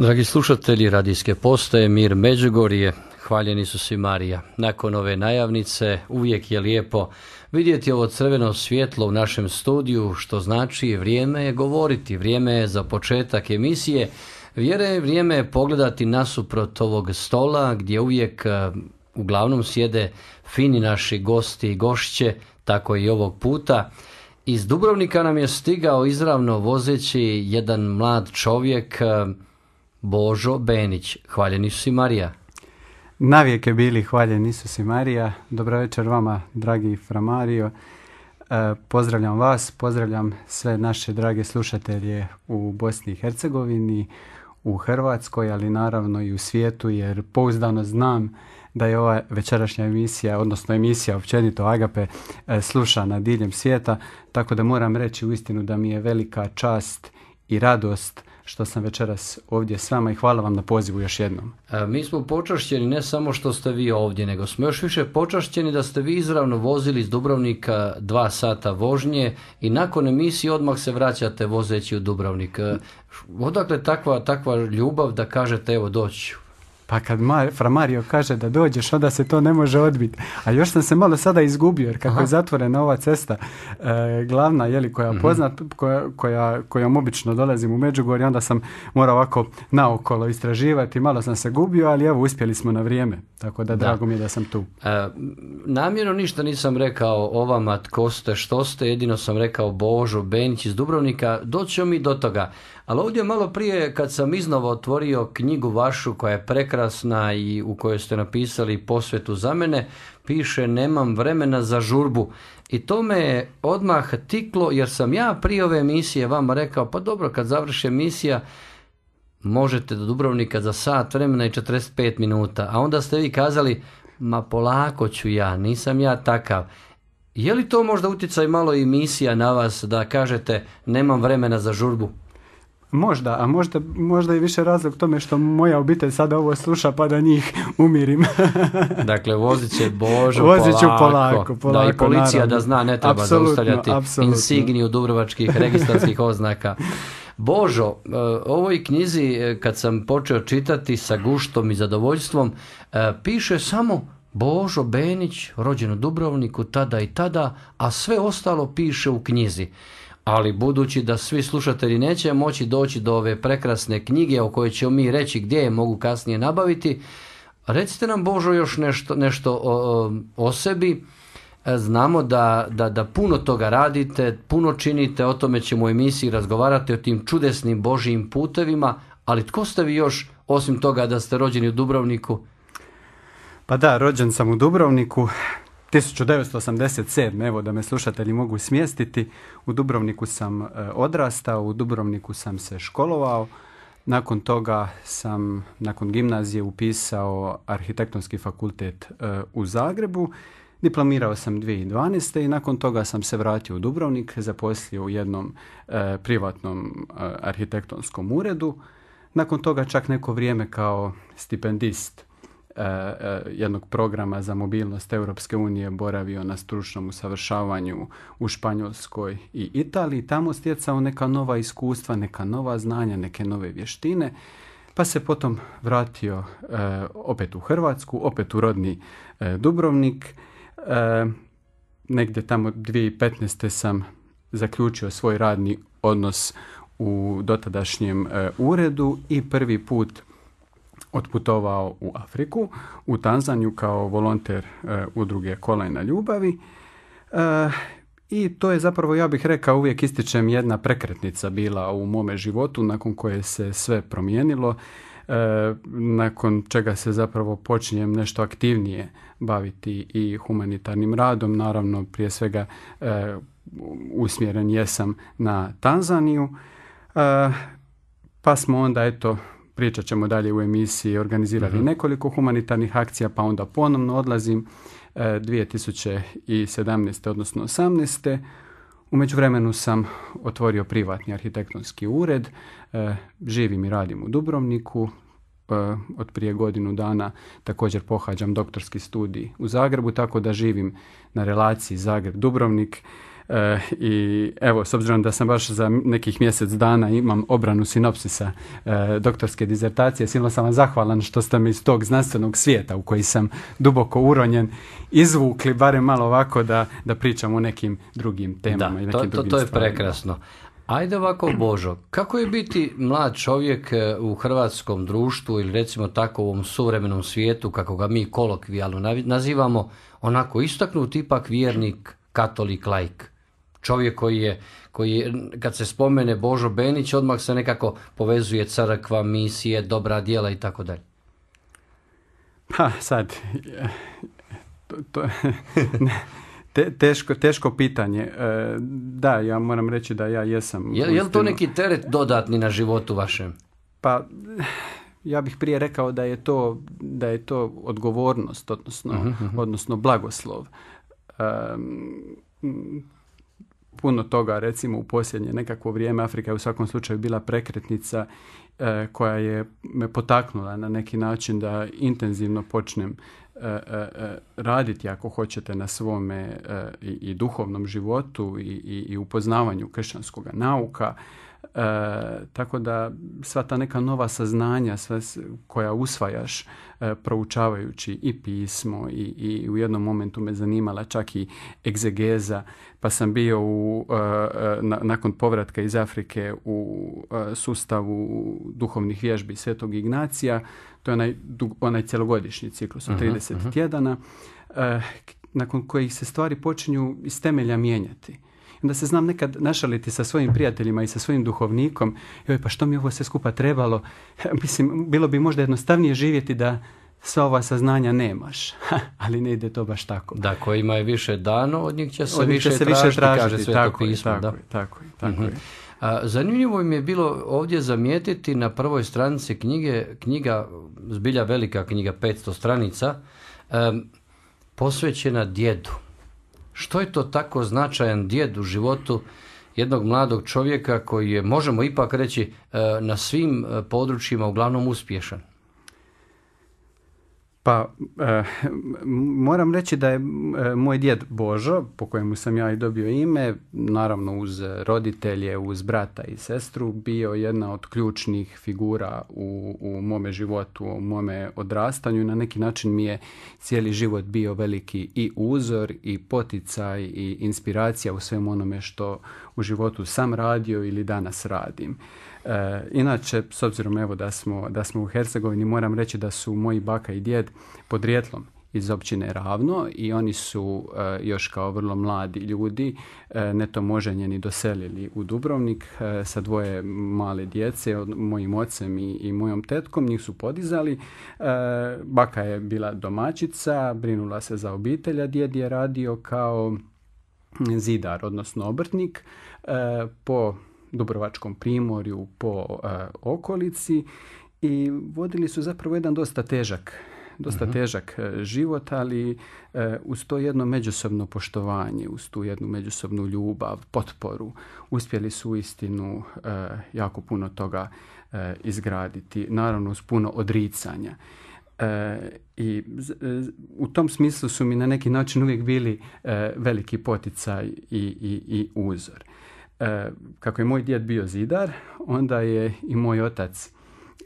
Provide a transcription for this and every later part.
Dragi slušatelji radijske postaje Mir Međugorje, hvaljeni su svi Marija. Nakon ove najavnice uvijek je lijepo vidjeti ovo crveno svjetlo u našem studiju, što znači vrijeme je govoriti, vrijeme je za početak emisije, vjere vrijeme je pogledati nasuprot ovog stola gdje uvijek e, uglavnom sjede fini naši gosti i gošće, tako i ovog puta. Iz Dubrovnika nam je stigao izravno vozeći jedan mlad čovjek, e, Božo Benić, hvaljen Isus i Marija. je bili hvaljen Isus i Marija. Dobro večer vama, dragi Framario. E, pozdravljam vas, pozdravljam sve naše drage slušatelje u Bosni i Hercegovini, u Hrvatskoj, ali naravno i u svijetu, jer pouzdano znam da je ova večerašnja emisija, odnosno emisija općenito Agape, e, slušana diljem svijeta, tako da moram reći istinu da mi je velika čast i radost što sam večeras ovdje s vama i hvala vam na pozivu još jednom. E, mi smo počašćeni ne samo što ste vi ovdje, nego smo još više počašćeni da ste vi izravno vozili iz Dubrovnika dva sata vožnje i nakon emisije odmah se vraćate vozeći u Dubrovnik. E, odakle takva, takva ljubav da kažete evo doću? Pa kad Mar, Fra Mario kaže da dođeš, onda se to ne može odbiti. A još sam se malo sada izgubio, jer kako je zatvorena ova cesta, e, glavna, jeli, koja mhm. poznat, koja, koja, kojom obično dolazim u Međugorje, onda sam morao ovako naokolo istraživati, malo sam se gubio, ali evo, uspjeli smo na vrijeme. Tako da, drago mi je da sam tu. E, namjerno ništa nisam rekao o vama, tko ste, što ste, jedino sam rekao Božo Benić iz Dubrovnika, doćemo mi do toga. Ali ovdje malo prije kad sam iznova otvorio knjigu vašu koja je prekrasna i u kojoj ste napisali posvetu za mene, piše nemam vremena za žurbu. I to me je odmah tiklo jer sam ja prije ove emisije vama rekao pa dobro kad završi emisija možete do Dubrovnika za sat vremena i 45 minuta. A onda ste vi kazali ma polako ću ja, nisam ja takav. Je li to možda utjecaj malo i misija na vas da kažete nemam vremena za žurbu? Možda, a možda, možda i više razlog tome što moja obitelj sada ovo sluša pa da njih umirim. dakle, vozit će Božo vozit ću polako, polako. Da i policija da zna, ne treba da zaustavljati insigniju dubrovačkih registarskih oznaka. Božo, e, ovoj knjizi e, kad sam počeo čitati sa guštom i zadovoljstvom, e, piše samo Božo Benić, rođen u Dubrovniku tada i tada, a sve ostalo piše u knjizi ali budući da svi slušatelji neće moći doći do ove prekrasne knjige o kojoj ćemo mi reći gdje je mogu kasnije nabaviti, recite nam Božo još nešto, nešto o, sebi. E, znamo da, da, da, puno toga radite, puno činite, o tome ćemo u emisiji razgovarati, o tim čudesnim Božijim putevima, ali tko ste vi još, osim toga da ste rođeni u Dubrovniku? Pa da, rođen sam u Dubrovniku, 1987. Evo da me slušatelji mogu smjestiti. U Dubrovniku sam e, odrastao, u Dubrovniku sam se školovao. Nakon toga sam, nakon gimnazije, upisao arhitektonski fakultet e, u Zagrebu. Diplomirao sam 2012. i nakon toga sam se vratio u Dubrovnik, zaposlio u jednom e, privatnom arhitektonskom uredu. Nakon toga čak neko vrijeme kao stipendist E, e, jednog programa za mobilnost Europske unije boravio na stručnom usavršavanju u Španjolskoj i Italiji. Tamo stjecao neka nova iskustva, neka nova znanja, neke nove vještine. Pa se potom vratio e, opet u Hrvatsku, opet u rodni Dubrovnik. Negdje tamo 2015. sam zaključio svoj radni odnos u dotadašnjem uredu i prvi put otputovao u Afriku, u Tanzaniju kao volonter e, udruge na ljubavi. E, I to je zapravo, ja bih rekao, uvijek ističem jedna prekretnica bila u mome životu nakon koje se sve promijenilo, e, nakon čega se zapravo počinjem nešto aktivnije baviti i humanitarnim radom. Naravno, prije svega usmjeren jesam na Tanzaniju. Pa smo onda, eto, pričat ćemo dalje u emisiji, organizirali mhm. nekoliko humanitarnih akcija, pa onda ponovno odlazim e, 2017. odnosno 18. U međuvremenu sam otvorio privatni arhitektonski ured, e, živim i radim u Dubrovniku, e, od prije godinu dana također pohađam doktorski studij u Zagrebu, tako da živim na relaciji Zagreb-Dubrovnik E, I evo, s obzirom da sam baš za nekih mjesec dana imam obranu sinopsisa e, doktorske dizertacije, silno sam vam zahvalan što ste mi iz tog znanstvenog svijeta u koji sam duboko uronjen izvukli, barem malo ovako da, da pričam o nekim drugim temama da, i nekim to, to, to je prekrasno. Ajde ovako Božo, kako je biti mlad čovjek e, u hrvatskom društvu ili recimo tako u ovom suvremenom svijetu, kako ga mi kolokvijalno nazivamo, onako istaknut ipak vjernik, katolik, lajk? čovjek koji je, koji kad se spomene Božo Benić, odmah se nekako povezuje crkva, misije, dobra djela i tako dalje. Pa sad, to, to teško, teško pitanje. E, da, ja moram reći da ja jesam. Je, je li to neki teret dodatni na životu vašem? Pa, ja bih prije rekao da je to, da je to odgovornost, odnosno, mhm, mhm. odnosno blagoslov puno toga recimo u posljednje nekakvo vrijeme Afrika je u svakom slučaju bila prekretnica e, koja je me potaknula na neki način da intenzivno počnem e, e, raditi ako hoćete na svome i, i duhovnom životu i, i, i upoznavanju kršćanskog nauka E, tako da sva ta neka nova saznanja koja usvajaš e, proučavajući i pismo i, i u jednom momentu me zanimala čak i egzegeza pa sam bio u, e, e, na, nakon povratka iz Afrike u sustavu duhovnih vježbi Svetog Ignacija to je onaj, onaj cjelogodišnji ciklus od 30 mhm, mhm. tjedana nakon kojih se stvari počinju iz temelja mijenjati onda se znam nekad našaliti sa svojim prijateljima i sa svojim duhovnikom, joj pa što mi ovo sve skupa trebalo, mislim, bilo bi možda jednostavnije živjeti da sva ova saznanja nemaš, ali ne ide to baš tako. Da, kojima ima je više dano, od njih će se, više, će se tražiti, više kaže sve tako pismo. Je, tako, tako, mhm. A, zanimljivo mi je bilo ovdje zamijetiti na prvoj stranici knjige, knjiga, zbilja velika knjiga, 500 stranica, posvećena djedu. Što je to tako značajan djed u životu jednog mladog čovjeka koji je, možemo ipak reći, eh, na svim eh, područjima uglavnom uspješan? Pa eh, moram reći da je eh, moj djed Božo, po kojemu sam ja i dobio ime, naravno uz roditelje, uz brata i sestru, bio jedna od ključnih figura u, u mome životu, u mome odrastanju. Na neki način mi je cijeli život bio veliki i uzor i poticaj i inspiracija u svemu onome što u životu sam radio ili danas radim. E, inače, s obzirom evo da smo, da smo u Hercegovini, moram reći da su moji baka i djed podrijetlom iz općine Ravno i oni su e, još kao vrlo mladi ljudi e, netomoženjeni doselili u Dubrovnik e, sa dvoje male djece, od, mojim ocem i, i mojom tetkom, njih su podizali. Baka je bila domaćica, brinula se za obitelja, djed je radio kao zidar, odnosno obrtnik. E, po Dubrovačkom primorju, po e, okolici i vodili su zapravo jedan dosta težak dosta mhm. težak e, život, ali uz to jedno međusobno poštovanje, uz tu jednu međusobnu ljubav, potporu, uspjeli su istinu jako puno toga izgraditi, naravno uz puno odricanja. I u tom smislu su mi na neki način uvijek bili veliki poticaj i, i, i uzor. E, kako je moj djed bio zidar, onda je i moj otac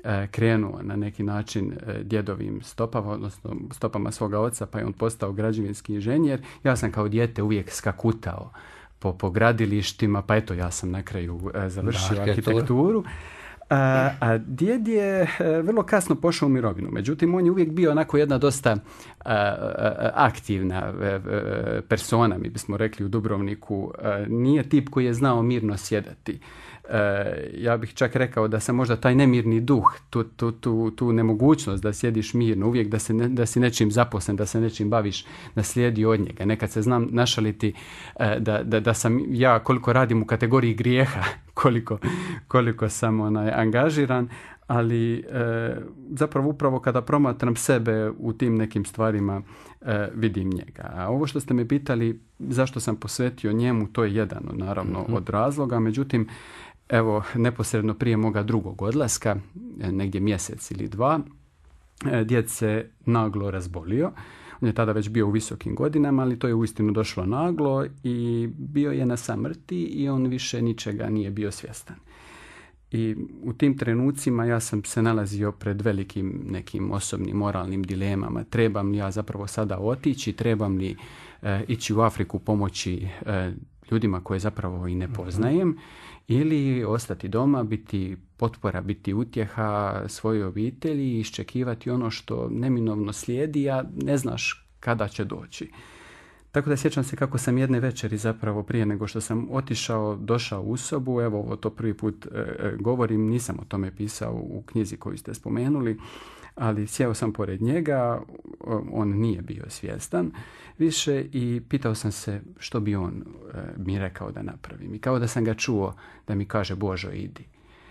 e, krenuo na neki način e, djedovim stopama, odnosno stopama svoga oca, pa je on postao građevinski inženjer. Ja sam kao dijete uvijek skakutao po, po gradilištima, pa eto ja sam na kraju završio arhitekturu. A, a djed je e, vrlo kasno pošao u mirovinu. Međutim, on je uvijek bio onako jedna dosta aktivna e, e, persona, mi bismo rekli u Dubrovniku. Nije tip koji je znao mirno sjedati. E, ja bih čak rekao da se možda taj nemirni duh, tu, tu, tu, tu nemogućnost da sjediš mirno, uvijek da, se da si nečim zaposlen, da se nečim baviš, naslijedi od njega. Nekad se znam našaliti eh, da, da, da, sam ja koliko radim u kategoriji grijeha, koliko, koliko sam onaj, angažiran, ali eh, zapravo upravo kada promatram sebe u tim nekim stvarima vidim njega. A ovo što ste me pitali zašto sam posvetio njemu, to je jedan naravno mhm. od razloga, međutim evo, neposredno prije moga drugog odlaska, e, negdje mjesec ili dva, e, djed se naglo razbolio. On je tada već bio u visokim godinama, ali to je uistinu došlo naglo i bio je na samrti i on više ničega nije bio svjestan. I u tim trenucima ja sam se nalazio pred velikim nekim osobnim moralnim dilemama. Trebam li ja zapravo sada otići, trebam li eh, ići u Afriku pomoći eh, ljudima koje zapravo i ne mhm. poznajem ili ostati doma, biti potpora, biti utjeha svojoj obitelji i iščekivati ono što neminovno slijedi, a ne znaš kada će doći. Tako da sjećam se kako sam jedne večeri zapravo prije nego što sam otišao, došao u sobu, evo ovo to prvi put e, e, govorim, nisam o tome pisao u knjizi koju ste spomenuli, ali sjeo sam pored njega, on nije bio svjestan više i pitao sam se što bi on e, mi rekao da napravim. I kao da sam ga čuo da mi kaže Božo idi.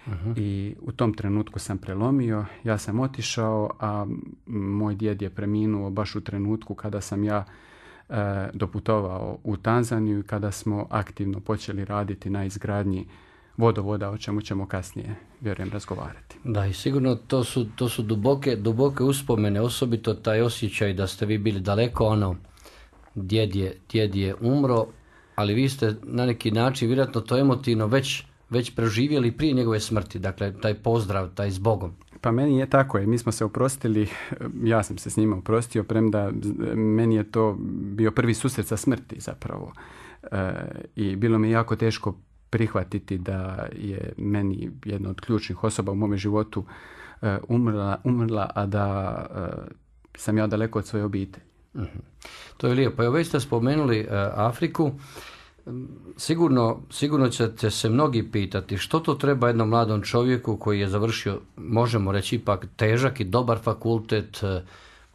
Mhm. I u tom trenutku sam prelomio, ja sam otišao, a moj djed je preminuo baš u trenutku kada sam ja E, doputovao u Tanzaniju kada smo aktivno počeli raditi na izgradnji vodovoda, o čemu ćemo kasnije, vjerujem, razgovarati. Da, i sigurno to su, to su duboke, duboke uspomene, osobito taj osjećaj da ste vi bili daleko, ono, djed je, umro, ali vi ste na neki način vjerojatno to emotivno već, već preživjeli prije njegove smrti, dakle, taj pozdrav, taj s Bogom. Pa meni je tako je. Mi smo se oprostili, eh, ja sam se s njima oprostio, premda eh, meni je to bio prvi susret sa smrti zapravo. Eh, I bilo mi jako teško prihvatiti da je meni jedna od ključnih osoba u mome životu umrla, a da sam ja daleko od svoje obitelji. Mhm. To je lijepo. Evo već ste spomenuli Afriku. Sigurno, sigurno ćete se mnogi pitati što to treba jednom mladom čovjeku koji je završio, možemo reći, ipak težak i dobar fakultet, e,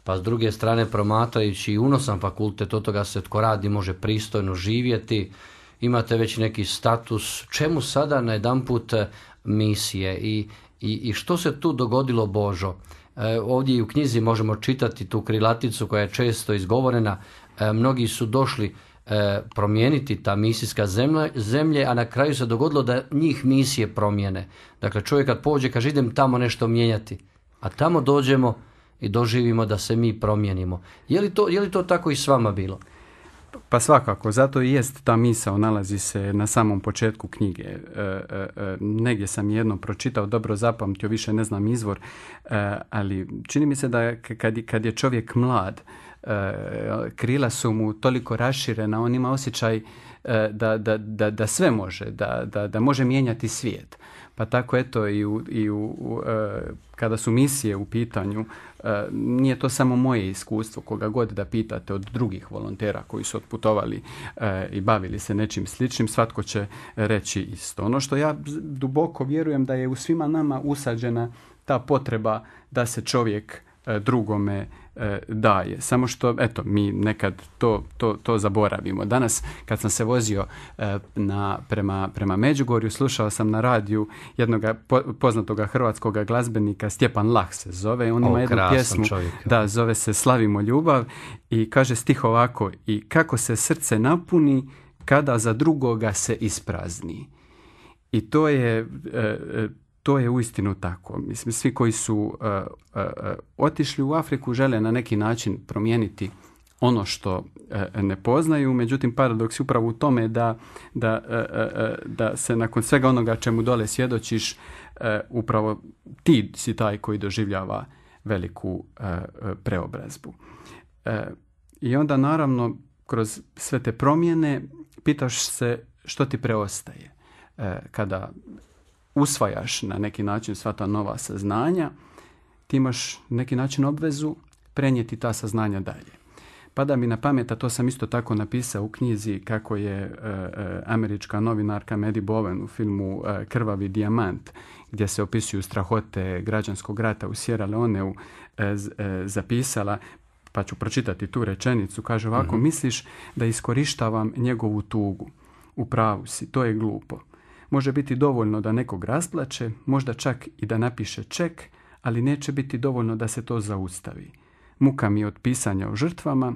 pa s druge strane promatrajući i unosan fakultet, od toga se tko radi može pristojno živjeti, imate već neki status, čemu sada na jedan put misije i, i, i što se tu dogodilo Božo? E, ovdje i u knjizi možemo čitati tu krilaticu koja je često izgovorena, e, mnogi su došli E, promijeniti ta misijska zemlje, a na kraju se dogodilo da njih misije promijene. Dakle, čovjek kad pođe, kaže idem tamo nešto mijenjati, a tamo dođemo i doživimo da se mi promijenimo. Je li to, to tako i s vama bilo? Pa svakako, zato i jest ta misao nalazi se na samom početku knjige. E, e, e negdje sam jedno pročitao, dobro zapamtio, više ne znam izvor, ali čini mi se da kad, kad je čovjek mlad, Eh, krila su mu toliko raširena, on ima osjećaj eh, da, da, da, da sve može, da može mijenjati svijet. Pa tako eto i, i u, u, eh, kada su misije u pitanju, nije to samo moje iskustvo, koga god da pitate od drugih volontera koji su otputovali i bavili se nečim sličnim, svatko će reći isto. Ono što ja duboko vjerujem da je u svima nama usađena ta potreba da se čovjek drugome E, daje. Samo što, eto, mi nekad to, to, to zaboravimo. Danas, kad sam se vozio e, na, prema, prema Međugorju, slušao sam na radiju jednog poznatoga hrvatskog glazbenika, Stjepan Lah se zove, on ima jednu pjesmu, da, zove se Slavimo ljubav i kaže stih ovako, i kako se srce napuni kada za drugoga se isprazni. I to je e, to je uistinu tako. Mislim, svi koji su uh, uh, uh, otišli u Afriku žele na neki način promijeniti ono što ne poznaju, međutim paradoks je upravo u tome da, da, da se nakon svega onoga čemu dole svjedočiš, upravo ti si taj koji doživljava veliku preobrazbu. I onda naravno kroz sve te promjene pitaš se što ti preostaje kada usvajaš na neki način sva ta nova saznanja, ti imaš neki način obvezu prenijeti ta saznanja dalje. Pada mi na pamet, a to sam isto tako napisao u knjizi kako je e, e, američka novinarka medi Bowen u filmu e, Krvavi dijamant, gdje se opisuju strahote građanskog rata u Sierra Leoneu, zapisala, pa ću pročitati tu rečenicu, kaže ovako, mhm. misliš da iskorištavam njegovu tugu. U pravu si, to je glupo. Može biti dovoljno da nekog rasplače, možda čak i da napiše ček, ali neće biti dovoljno da se to zaustavi. Muka mi je od pisanja o žrtvama,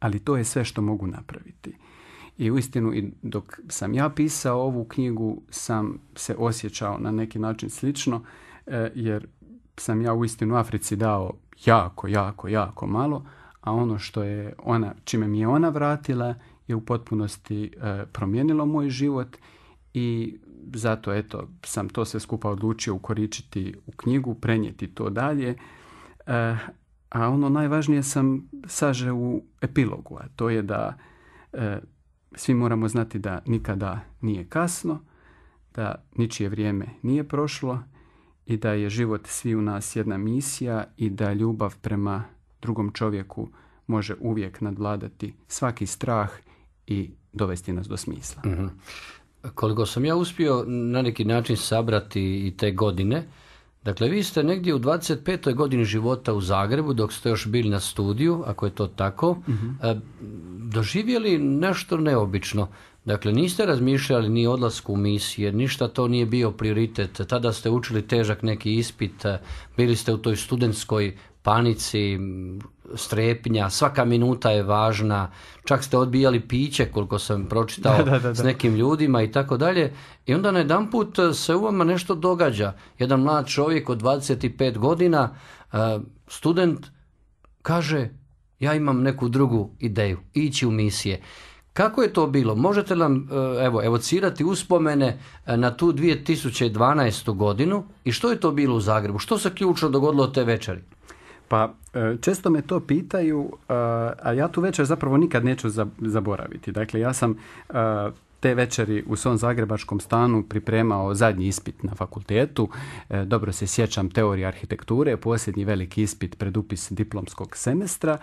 ali to je sve što mogu napraviti. I uistinu istinu, dok sam ja pisao ovu knjigu sam se osjećao na neki način slično e, jer sam ja u istinu Africi dao jako, jako, jako malo, a ono što je ona, čime mi je ona vratila je u potpunosti e, promijenilo moj život i zato eto sam to sve skupa odlučio ukoričiti u knjigu, prenijeti to dalje. E, a ono najvažnije sam saže u epilogu, a to je da e, svi moramo znati da nikada nije kasno, da ničije vrijeme nije prošlo i da je život svi u nas jedna misija i da ljubav prema drugom čovjeku može uvijek nadvladati svaki strah i dovesti nas do smisla. Mhm koliko sam ja uspio na neki način sabrati i te godine, dakle vi ste negdje u 25. godini života u Zagrebu, dok ste još bili na studiju, ako je to tako, mhm. e, doživjeli nešto neobično. Dakle, niste razmišljali ni odlasku u misije, ništa to nije bio prioritet. Tada ste učili težak neki ispit, e, bili ste u toj studentskoj panici, strepnja, svaka minuta je važna, čak ste odbijali piće koliko sam pročitao s nekim ljudima i tako dalje. I onda na jedan put e, se u vama nešto događa. Jedan mlad čovjek od 25 godina, e, student, kaže ja imam neku drugu ideju, ići u misije. Kako je to bilo? Možete nam e, evo, evocirati uspomene na tu 2012. godinu i što je to bilo u Zagrebu? Što se ključno dogodilo te večeri? Pa e, često me to pitaju, e, a ja tu večer zapravo nikad neću zaboraviti. Dakle, ja sam e, te večeri u svom zagrebačkom stanu pripremao zadnji ispit na fakultetu. dobro se sjećam teorije arhitekture, posljednji veliki ispit pred upis diplomskog semestra.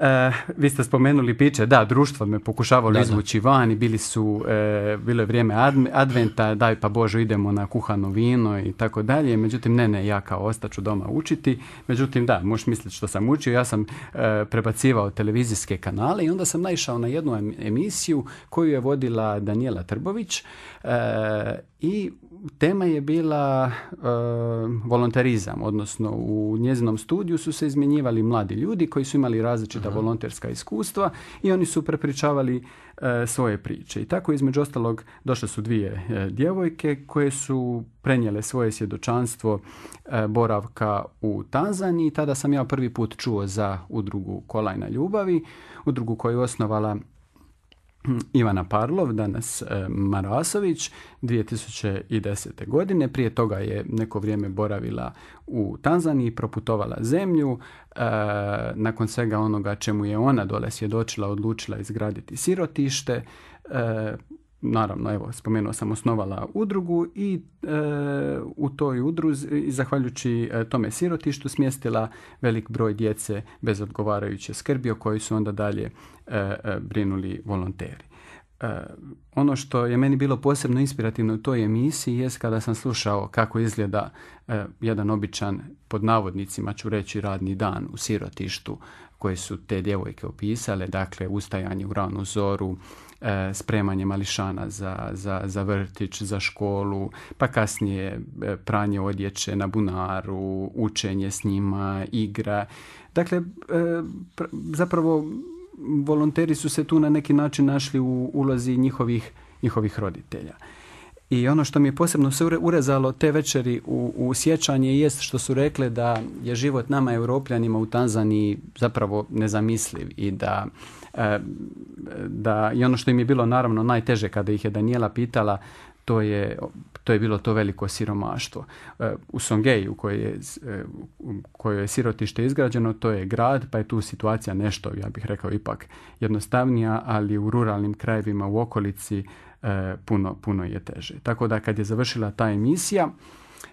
E, vi ste spomenuli piće, da, društvo me pokušavalo da, izvući van i bili su, eh, bilo je vrijeme adventa, daj pa bože idemo na kuhano vino i tako dalje, međutim ne, ne, ja kao ostaću doma učiti, međutim da, možeš misliti što sam učio, ja sam eh, prebacivao televizijske kanale i onda sam naišao na jednu emisiju koju je vodila Daniela Trbović, E, I tema je bila e, volonterizam, odnosno u njezinom studiju su se izmjenjivali mladi ljudi koji su imali različita mhm. volonterska iskustva i oni su prepričavali eh, svoje priče. I tako između ostalog došle su dvije eh, djevojke koje su prenijele svoje svjedočanstvo boravka u Tanzaniji i tada sam ja prvi put čuo za udrugu Kolajna ljubavi, udrugu koju je osnovala Ivana Parlov, danas e, Marasović, 2010. godine. Prije toga je neko vrijeme boravila u Tanzaniji, proputovala zemlju. E, nakon svega onoga čemu je ona dole svjedočila, odlučila izgraditi sirotište. E, naravno, evo, spomenuo sam, osnovala udrugu i e, u toj udruzi, zahvaljujući e, tome sirotištu, smjestila velik broj djece bez odgovarajuće skrbi o kojoj su onda dalje e, brinuli volonteri. ono što je meni bilo posebno inspirativno u toj emisiji jest kada sam slušao kako izgleda jedan običan, pod navodnicima ću reći, radni dan u sirotištu koje su te djevojke opisale, dakle ustajanje u ranu zoru, e, spremanje mališana za, za, za vrtić, za školu, pa kasnije e, pranje odjeće na bunaru, učenje s njima, igra. Dakle, e, zapravo volonteri su se tu na neki način našli u ulozi njihovih, njihovih roditelja. I ono što mi je posebno se urezalo te večeri u, sjećanje jest što su rekle da je život nama europljanima u Tanzaniji zapravo nezamisliv i da e, da i ono što im je bilo naravno najteže kada ih je Daniela pitala to je, to je bilo to veliko siromaštvo. E, u Songeju e, u je, je sirotište izgrađeno, to je grad, pa je tu situacija nešto, ja bih rekao, ipak jednostavnija, ali u ruralnim krajevima u okolici E, puno, puno je teže. Tako da kad je završila ta emisija,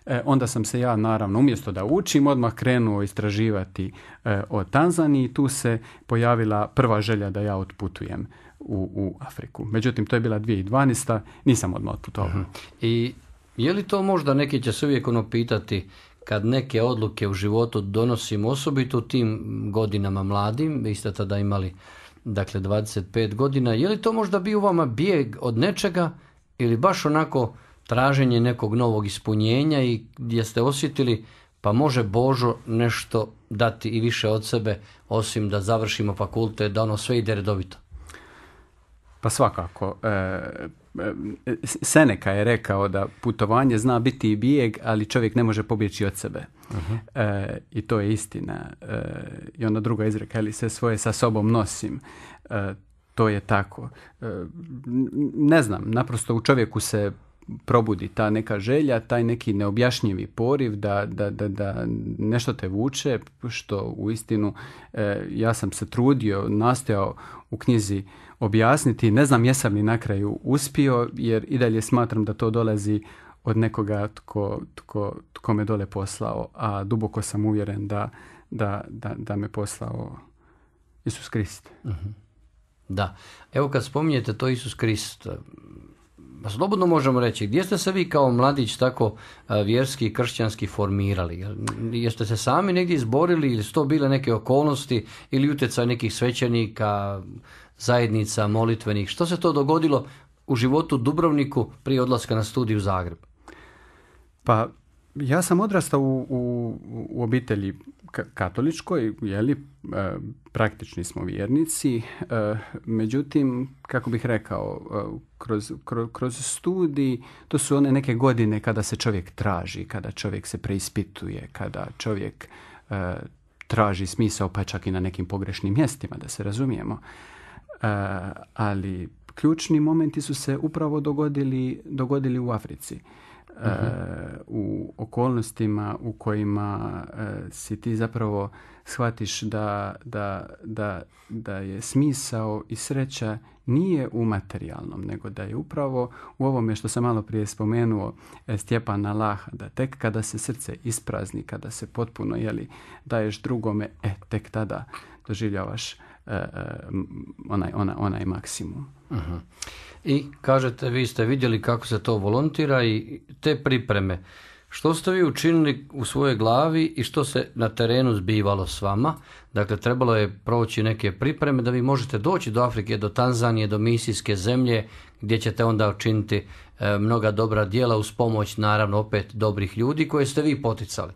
e, onda sam se ja naravno umjesto da učim odmah krenuo istraživati e, o Tanzaniji. Tu se pojavila prva želja da ja otputujem u, u Afriku. Međutim, to je bila 2012. Nisam odmah otputovao. Mhm. I je li to možda, neki će se uvijek ono pitati, kad neke odluke u životu donosim osobito u tim godinama mladim, vi ste tada imali dakle 25 godina, je li to možda bio vama bijeg od nečega ili baš onako traženje nekog novog ispunjenja i gdje ste osjetili pa može Božo nešto dati i više od sebe osim da završimo fakultet, da ono sve ide redovito? Pa svakako. E, Seneka je rekao da putovanje zna biti i bijeg, ali čovjek ne može pobjeći od sebe. uh I to je istina. E, I ona druga izreka, ali se svoje sa sobom nosim. E, to je tako. Ne znam, naprosto u čovjeku se probudi ta neka želja, taj neki neobjašnjivi poriv da, da, da, da nešto te vuče, što u istinu ja sam se trudio, nastojao u knjizi objasniti. Ne znam jesam li na kraju uspio jer i dalje smatram da to dolazi od nekoga tko, tko, me dole poslao, a duboko sam uvjeren da, da, da, da me poslao Isus Krist. Mhm. Da. Evo kad spominjete to Isus Krist, pa slobodno možemo reći, gdje ste se vi kao mladić tako vjerski i kršćanski formirali? Jeste se sami negdje izborili ili su to bile neke okolnosti ili utjecaj nekih svećenika, zajednica molitvenih. Što se to dogodilo u životu Dubrovniku prije odlaska na studiju u Zagreb? Pa ja sam odrastao u, u, u obitelji katoličkoj, jeli, e, praktični smo vjernici, e, međutim, kako bih rekao, e, kroz, kroz, kroz studij, to su one neke godine kada se čovjek traži, kada čovjek se preispituje, kada čovjek e, traži smisao, pa čak i na nekim pogrešnim mjestima, da se razumijemo ali ključni momenti su se upravo dogodili, dogodili u Africi. Mhm. u okolnostima u kojima si ti zapravo shvatiš da, da, da, da je smisao i sreća nije u materijalnom, nego da je upravo u ovome što sam malo prije spomenuo e, Stjepana Laha, da tek kada se srce isprazni, kada se potpuno jeli, daješ drugome, e, tek tada doživljavaš Eh, eh, onaj, onaj, onaj maksimum. Mhm. I kažete, vi ste vidjeli kako se to volontira i te pripreme. Što ste vi učinili u svojoj glavi i što se na terenu zbivalo s vama? Dakle, trebalo je proći neke pripreme da vi možete doći do Afrike, do Tanzanije, do misijske zemlje, gdje ćete onda učiniti eh, mnoga dobra dijela uz pomoć, naravno, opet dobrih ljudi koje ste vi poticali.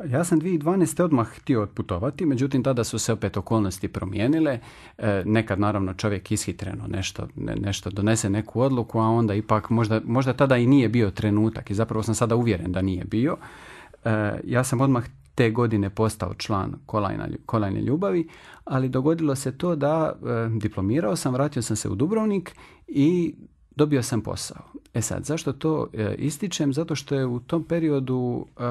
Pa ja sam 2012. odmah htio otputovati, međutim tada su se opet okolnosti promijenile. E, nekad naravno čovjek ishitreno nešto, nešto donese neku odluku, a onda ipak možda, možda tada i nije bio trenutak i zapravo sam sada uvjeren da nije bio. E, ja sam odmah te godine postao član kolajna, kolajne ljubavi, ali dogodilo se to da e, diplomirao sam, vratio sam se u Dubrovnik i dobio sam posao. E sad, zašto to e, ističem? Zato što je u tom periodu e,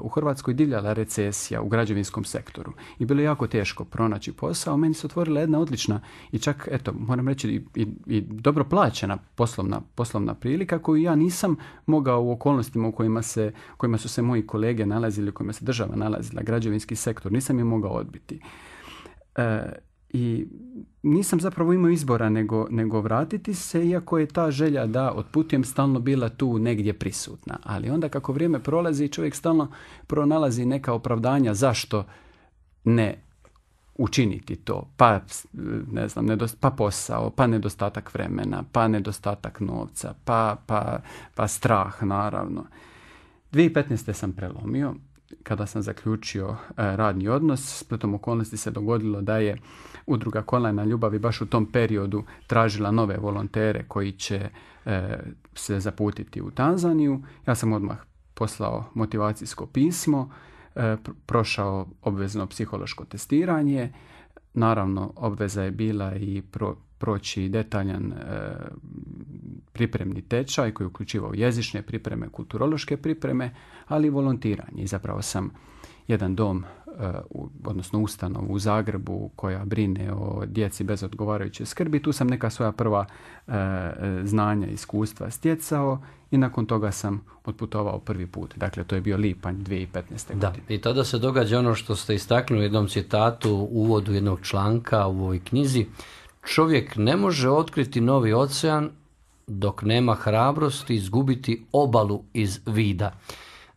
u Hrvatskoj divljala recesija u građevinskom sektoru i bilo je jako teško pronaći posao. Meni se otvorila jedna odlična i čak, eto, moram reći i, i, dobro plaćena poslovna, poslovna prilika koju ja nisam mogao u okolnostima u kojima, se, kojima su se moji kolege nalazili, u kojima se država nalazila, građevinski sektor, nisam je mogao odbiti. E, i nisam zapravo imao izbora nego, nego vratiti se, iako je ta želja da otputujem stalno bila tu negdje prisutna. Ali onda kako vrijeme prolazi, čovjek stalno pronalazi neka opravdanja zašto ne učiniti to, pa ne znam, nedost, pa posao, pa nedostatak vremena, pa nedostatak novca, pa, pa, pa strah naravno. 2015. sam prelomio, kada sam zaključio e, radni odnos. Spletom okolnosti se dogodilo da je udruga Kolajna ljubavi baš u tom periodu tražila nove volontere koji će e, se zaputiti u Tanzaniju. Ja sam odmah poslao motivacijsko pismo, e, prošao obvezno psihološko testiranje. Naravno, obveza je bila i pro proći detaljan e, pripremni tečaj koji je uključivao jezične pripreme, kulturološke pripreme, ali i volontiranje. I zapravo sam jedan dom, e, odnosno ustanovu u Zagrebu koja brine o djeci bez odgovarajuće skrbi. Tu sam neka svoja prva e, znanja, i iskustva stjecao i nakon toga sam otputovao prvi put. Dakle, to je bio lipanj 2015. Da, godine. i tada se događa ono što ste istaknuli u jednom citatu, u uvodu jednog članka u ovoj knjizi, Čovjek ne može otkriti novi ocean dok nema hrabrosti izgubiti obalu iz vida.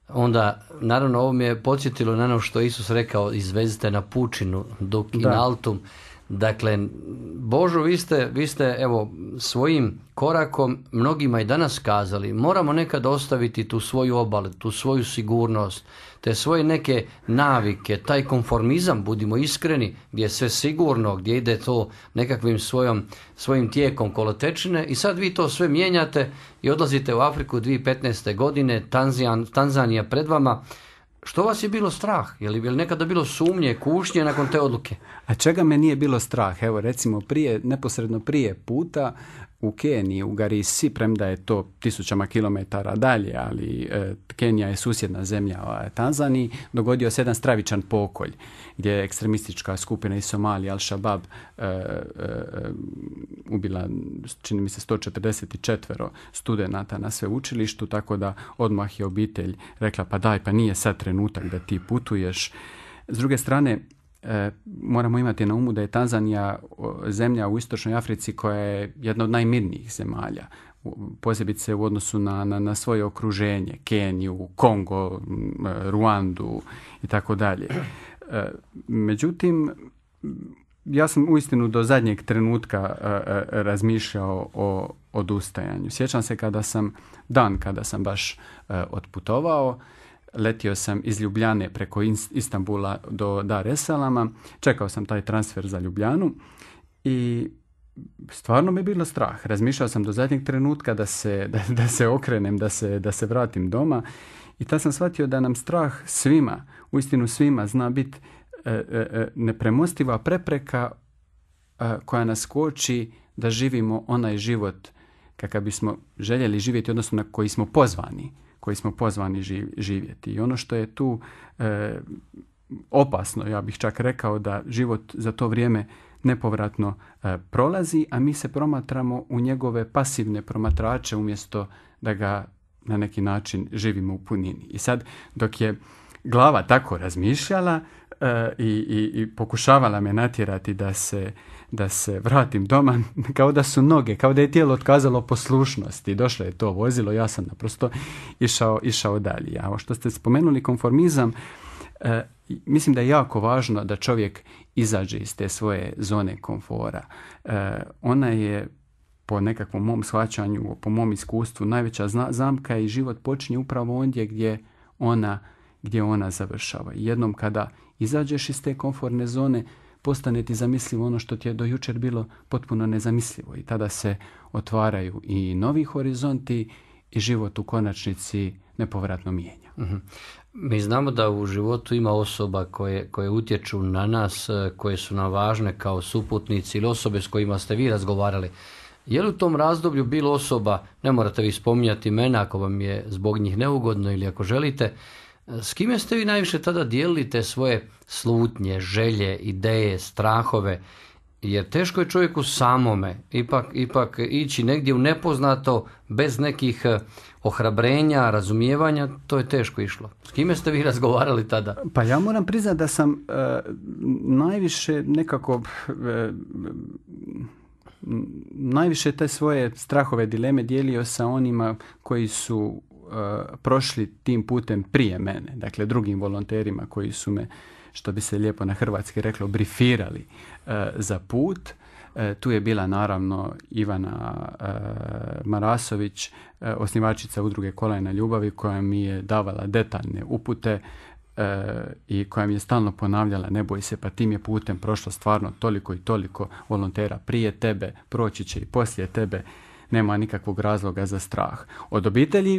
Onda, naravno, ovo mi je podsjetilo na ono što Isus rekao, izvezite na pučinu, dok da. na altum. Dakle, Božu, vi ste, vi ste evo, svojim korakom mnogima i danas kazali, moramo nekad ostaviti tu svoju obalu, tu svoju sigurnost, te svoje neke navike, taj konformizam, budimo iskreni, gdje je sve sigurno, gdje ide to nekakvim svojom, svojim tijekom kolotečine i sad vi to sve mijenjate i odlazite u Afriku 2015. godine, Tanzijan, Tanzanija pred vama, što vas je bilo strah? Je li, je li nekada bilo sumnje, kušnje nakon te odluke? A čega me nije bilo strah? Evo recimo prije, neposredno prije puta u Keniji, u Garisi, premda je to tisućama kilometara dalje, ali e, Kenija je susjedna zemlja Tanzaniji, dogodio se jedan stravičan pokolj gdje je ekstremistička skupina iz Somalije, Al-Shabaab, e, e, e, ubila, čini mi se, 144 studenata na sveučilištu, tako da odmah je obitelj rekla pa daj, pa nije sad trenutak da ti putuješ. S druge strane, Eh, moramo imati na umu da je Tanzanija zemlja u istočnoj Africi koja je jedna od najmirnijih zemalja posebice u odnosu na, na, na svoje okruženje, Keniju, Kongo, eh, Ruandu i tako dalje. Eh, međutim, ja sam uistinu do zadnjeg trenutka razmišljao o odustajanju. Sjećam se kada sam, dan kada sam baš otputovao, letio sam iz Ljubljane preko Istambula do Dar es čekao sam taj transfer za Ljubljanu i stvarno je bilo strah. Razmišljao sam do zadnjeg trenutka da se, da, se okrenem, da se, da se vratim doma i tad sam shvatio da nam strah svima, uistinu svima, zna biti e, e, e, nepremostiva prepreka koja nas koči da živimo onaj život kakav bismo željeli živjeti, odnosno na koji smo pozvani koji smo pozvani živjeti. I ono što je tu e, opasno, ja bih čak rekao da život za to vrijeme nepovratno e, prolazi, a mi se promatramo u njegove pasivne promatrače umjesto da ga na neki način živimo u punini. I sad dok je glava tako razmišljala e, i, i, i pokušavala me natjerati da se da se vratim doma, kao da su noge, kao da je tijelo otkazalo poslušnosti. Došlo je to vozilo, ja sam naprosto išao, išao dalje. A što ste spomenuli konformizam, e, mislim da je jako važno da čovjek izađe iz te svoje zone komfora. E, ona je po nekakvom mom shvaćanju, po mom iskustvu, najveća zamka i život počinje upravo ondje gdje ona, gdje ona završava. Jednom kada izađeš iz te komforne zone, postane ti zamislivo ono što ti je do jučer bilo potpuno nezamislivo i tada se otvaraju i novi horizonti i život u konačnici nepovratno mijenja. Mhm. Mi znamo da u životu ima osoba koje, koje utječu na nas, e, koje su nam važne kao suputnici ili osobe s kojima ste vi razgovarali. Je li u tom razdoblju bilo osoba, ne morate vi spominjati imena ako vam je zbog njih neugodno ili ako želite, s kime ste vi najviše tada dijelili te svoje slutnje, želje, ideje, strahove? Jer teško je čovjeku samome ipak, ipak ići negdje u nepoznato bez nekih eh, ohrabrenja, razumijevanja, to je teško išlo. S kime ste vi razgovarali tada? Pa ja moram priznati da sam eh, najviše nekako eh, najviše te svoje strahove dileme dijelio sa onima koji su Eh, prošli tim putem prije mene, dakle drugim volonterima koji su me, što bi se lijepo na hrvatski reklo, brifirali eh, za put. Eh, tu je bila naravno Ivana Marasović, osnivačica udruge na ljubavi koja mi je davala detaljne upute i koja mi je stalno ponavljala ne boj se pa tim je putem prošlo stvarno toliko i toliko volontera prije tebe, proći će i poslije tebe nema nikakvog razloga za strah. Od obitelji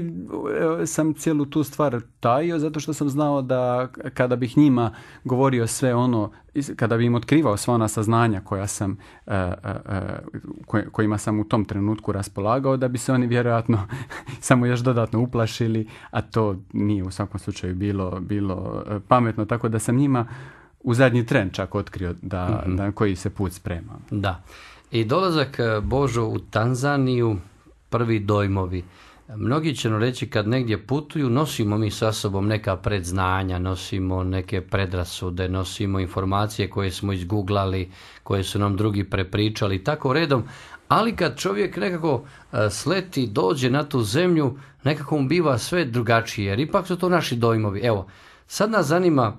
e, sam cijelu tu stvar tajio zato što sam znao da kada bih njima govorio sve ono, kada bi im otkrivao sva ona saznanja koja sam, e, e, kojima sam u tom trenutku raspolagao, da bi se oni vjerojatno samo još dodatno uplašili, a to nije u svakom slučaju bilo, bilo pametno, tako da sam njima u zadnji tren čak otkrio da, mhm. koji se put sprema. Da. I dolazak e, Božo u Tanzaniju, prvi dojmovi. Mnogi će reći kad negdje putuju, nosimo mi sa sobom neka predznanja, nosimo neke predrasude, nosimo informacije koje smo izguglali, koje su nam drugi prepričali, tako redom. Ali kad čovjek nekako e, sleti, dođe na tu zemlju, nekako mu biva sve drugačije, jer ipak su to naši dojmovi. Evo, sad nas zanima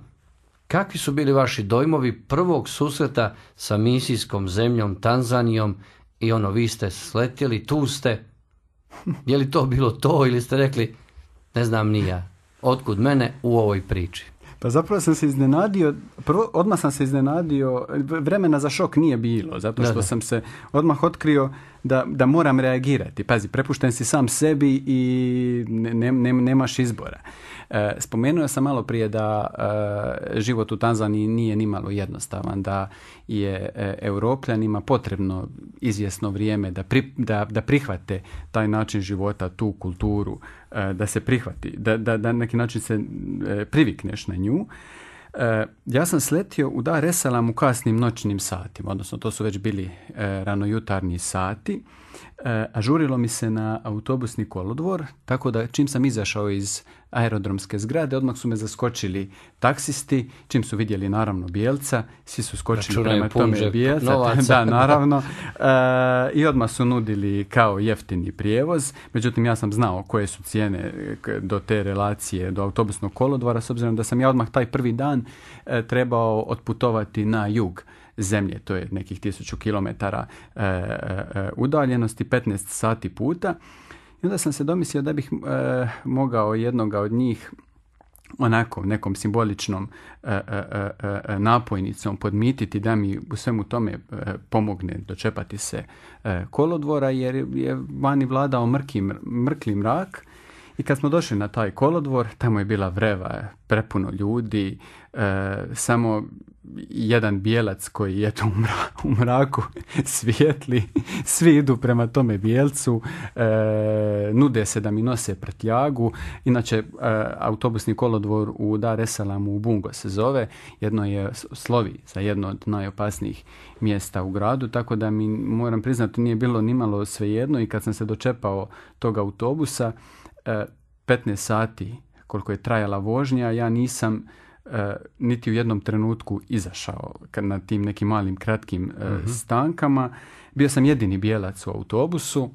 Kakvi su bili vaši dojmovi prvog susreta sa misijskom zemljom Tanzanijom i ono, vi ste sletjeli, tu ste. Je li to bilo to ili ste rekli, ne znam ni ja, otkud mene u ovoj priči? Pa zapravo sam se iznenadio, odmah sam se iznenadio, vremena za šok nije bilo, zato što sam se odmah otkrio da, da moram reagirati. Pazi, prepušten si sam sebi i nemaš izbora. E, spomenuo sam malo prije da e, život u Tanzaniji nije nimalo jednostavan, da je e, europljanima potrebno izvjesno vrijeme da, da, da prihvate taj način života, tu kulturu, da se prihvati, da, da, da neki način se privikneš na nju. ja sam sletio u Dar es u kasnim noćnim satima, odnosno to su već bili e, ranojutarnji sati. E, ažurilo mi se na autobusni kolodvor, tako da čim sam izašao iz aerodromske zgrade, odmah su me zaskočili taksisti, čim su vidjeli naravno bijelca, svi su skočili Računaj, prema tome bijelca, da naravno, e, i odmah su nudili kao jeftini prijevoz, međutim ja sam znao koje su cijene do te relacije, do autobusnog kolodvora, s obzirom da sam ja odmah taj prvi dan e, trebao otputovati na jug zemlje, to je nekih tisuću kilometara e, udaljenosti, 15 sati puta onda sam se domislio da bih e, mogao jednoga od njih onako nekom simboličnom e, e, napojnicom podmititi da mi u svemu tome pomogne dočepati se kolodvora jer je vani vladao mrki, mrkli mrak i kad smo došli na taj kolodvor, tamo je bila vreva, prepuno ljudi, samo jedan bijelac koji je to u mraku svijetli, svi idu prema tome bijelcu, e, nude se da mi nose prtljagu. Inače, e, autobusni kolodvor u Dar es Salamu u Bungo se zove, jedno je slovi za jedno od najopasnijih mjesta u gradu, tako da mi, moram priznati, nije bilo nimalo svejedno i kad sam se dočepao tog autobusa, e, 15 sati koliko je trajala vožnja, ja nisam E, niti u jednom trenutku izašao na tim nekim malim kratkim e, mhm. stankama. Bio sam jedini bijelac u autobusu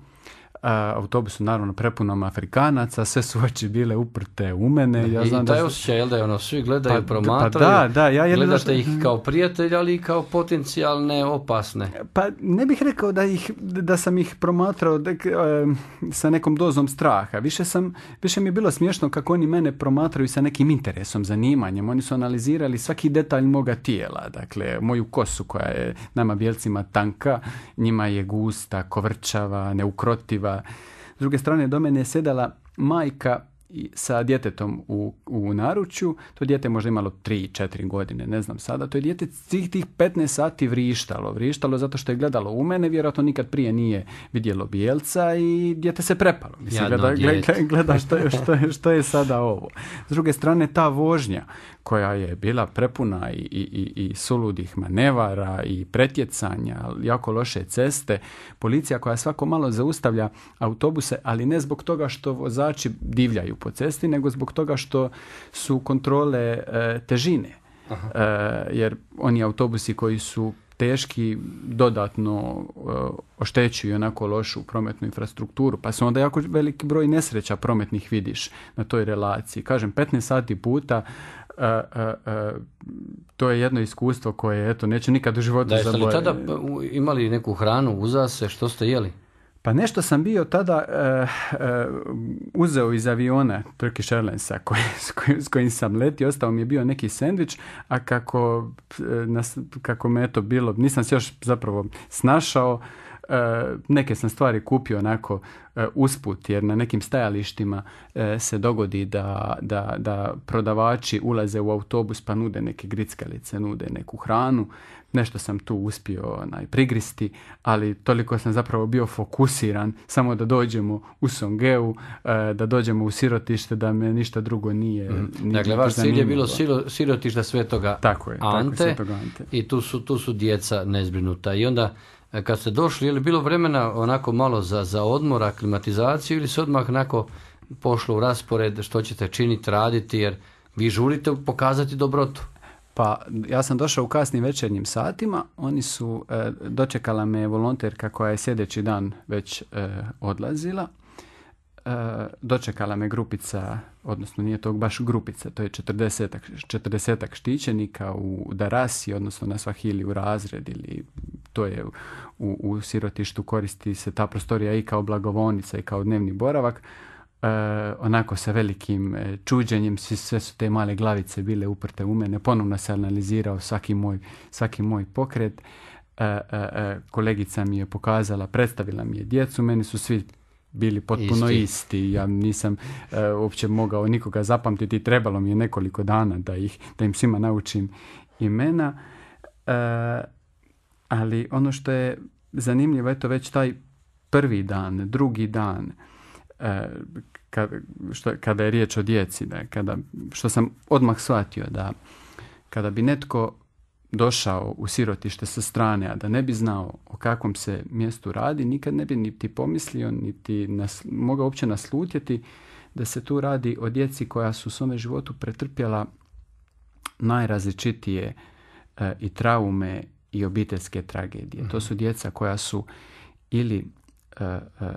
autobusu naravno prepunom Afrikanaca, sve su oči bile uprte u mene. Ja I taj da... osjećaj, jel da je ono, svi gledaju, pa, promatraju, pa da, da, ja gledate što... ih kao prijatelj, ali i kao potencijalne opasne. Pa ne bih rekao da, ih, da sam ih promatrao sa nekom dozom straha. Više, sam, više mi je bilo smiješno kako oni mene promatraju sa nekim interesom, zanimanjem. Oni su analizirali svaki detalj moga tijela, dakle, moju kosu koja je nama bijelcima tanka, njima je gusta, kovrčava, neukrotiva, pa, s druge strane do mene je sedala majka sa djetetom u, u naručju, to dijete možda imalo 3-4 godine, ne znam sada, to je dijete svih tih 15 sati vrištalo, vrištalo zato što je gledalo u mene, vjerojatno nikad prije nije vidjelo bijelca i dijete se prepalo. Mislim, gleda, gleda, gleda, što, je, što, je, što je sada ovo. S druge strane, ta vožnja, koja je bila prepuna i, i, i suludih manevara i pretjecanja, jako loše ceste, policija koja svako malo zaustavlja autobuse, ali ne zbog toga što vozači divljaju po cesti, nego zbog toga što su kontrole e, težine. E, jer oni autobusi koji su teški dodatno e, oštećuju onako lošu prometnu infrastrukturu, pa su onda jako veliki broj nesreća prometnih vidiš na toj relaciji. Kažem, 15 sati puta to je jedno iskustvo koje, eto, neću nikad u životu da, jeste li tada imali neku hranu uza se, što ste jeli? Pa nešto sam bio tada uh, uzeo iz aviona Turkish Airlinesa koji, s, kojim, sam letio, ostao mi je bio neki sendvič, a kako, eh, kako me eto bilo, nisam se još zapravo snašao, E, neke sam stvari kupio onako e, usput jer na nekim stajalištima e, se dogodi da, da, da prodavači ulaze u autobus pa nude neke grickalice, nude neku hranu. Nešto sam tu uspio onaj, prigristi, ali toliko sam zapravo bio fokusiran samo da dođemo u Songeu, da dođemo u sirotište, da me ništa drugo nije... Mm. dakle, vaš cilj je bilo siro, sirotišta svetoga tako je, Ante, tako je, svetoga Ante i tu su, tu su djeca nezbrinuta i onda E, kad ste došli, je li bilo vremena onako malo za, za odmor, klimatizaciju ili se odmah onako pošlo u raspored što ćete činiti, raditi, jer vi žurite pokazati dobrotu? Pa ja sam došao u kasnim večernjim satima, oni su, e, dočekala me volonterka koja je sljedeći dan već e, odlazila E, dočekala me grupica, odnosno nije to baš grupica, to je četrdesetak, četrdesetak štićenika u Darasi, odnosno na Svahili u razred ili to je u, u sirotištu koristi se ta prostorija i kao blagovonica i kao dnevni boravak. E, onako sa velikim e, čuđenjem sve su te male glavice bile uprte u mene. Ponovno se analizirao svaki moj, svaki moj pokret. kolegica mi je pokazala, predstavila mi je djecu. Meni su svi bili potpuno isti. Ja nisam e, uopće mogao nikoga zapamtiti. Trebalo mi je nekoliko dana da, ih, da im svima naučim imena. E, ali ono što je zanimljivo, eto već taj prvi dan, drugi dan, e, kad, što, kada je riječ o djeci, da, kada, što sam odmah shvatio da kada bi netko došao u sirotište sa strane, a da ne bi znao o kakvom se mjestu radi, nikad ne bi niti pomislio, niti nas, mogao uopće naslutjeti da se tu radi o djeci koja su u svome životu pretrpjela najrazličitije e, i traume i obiteljske tragedije. To mhm. su djeca koja su ili E, e, e,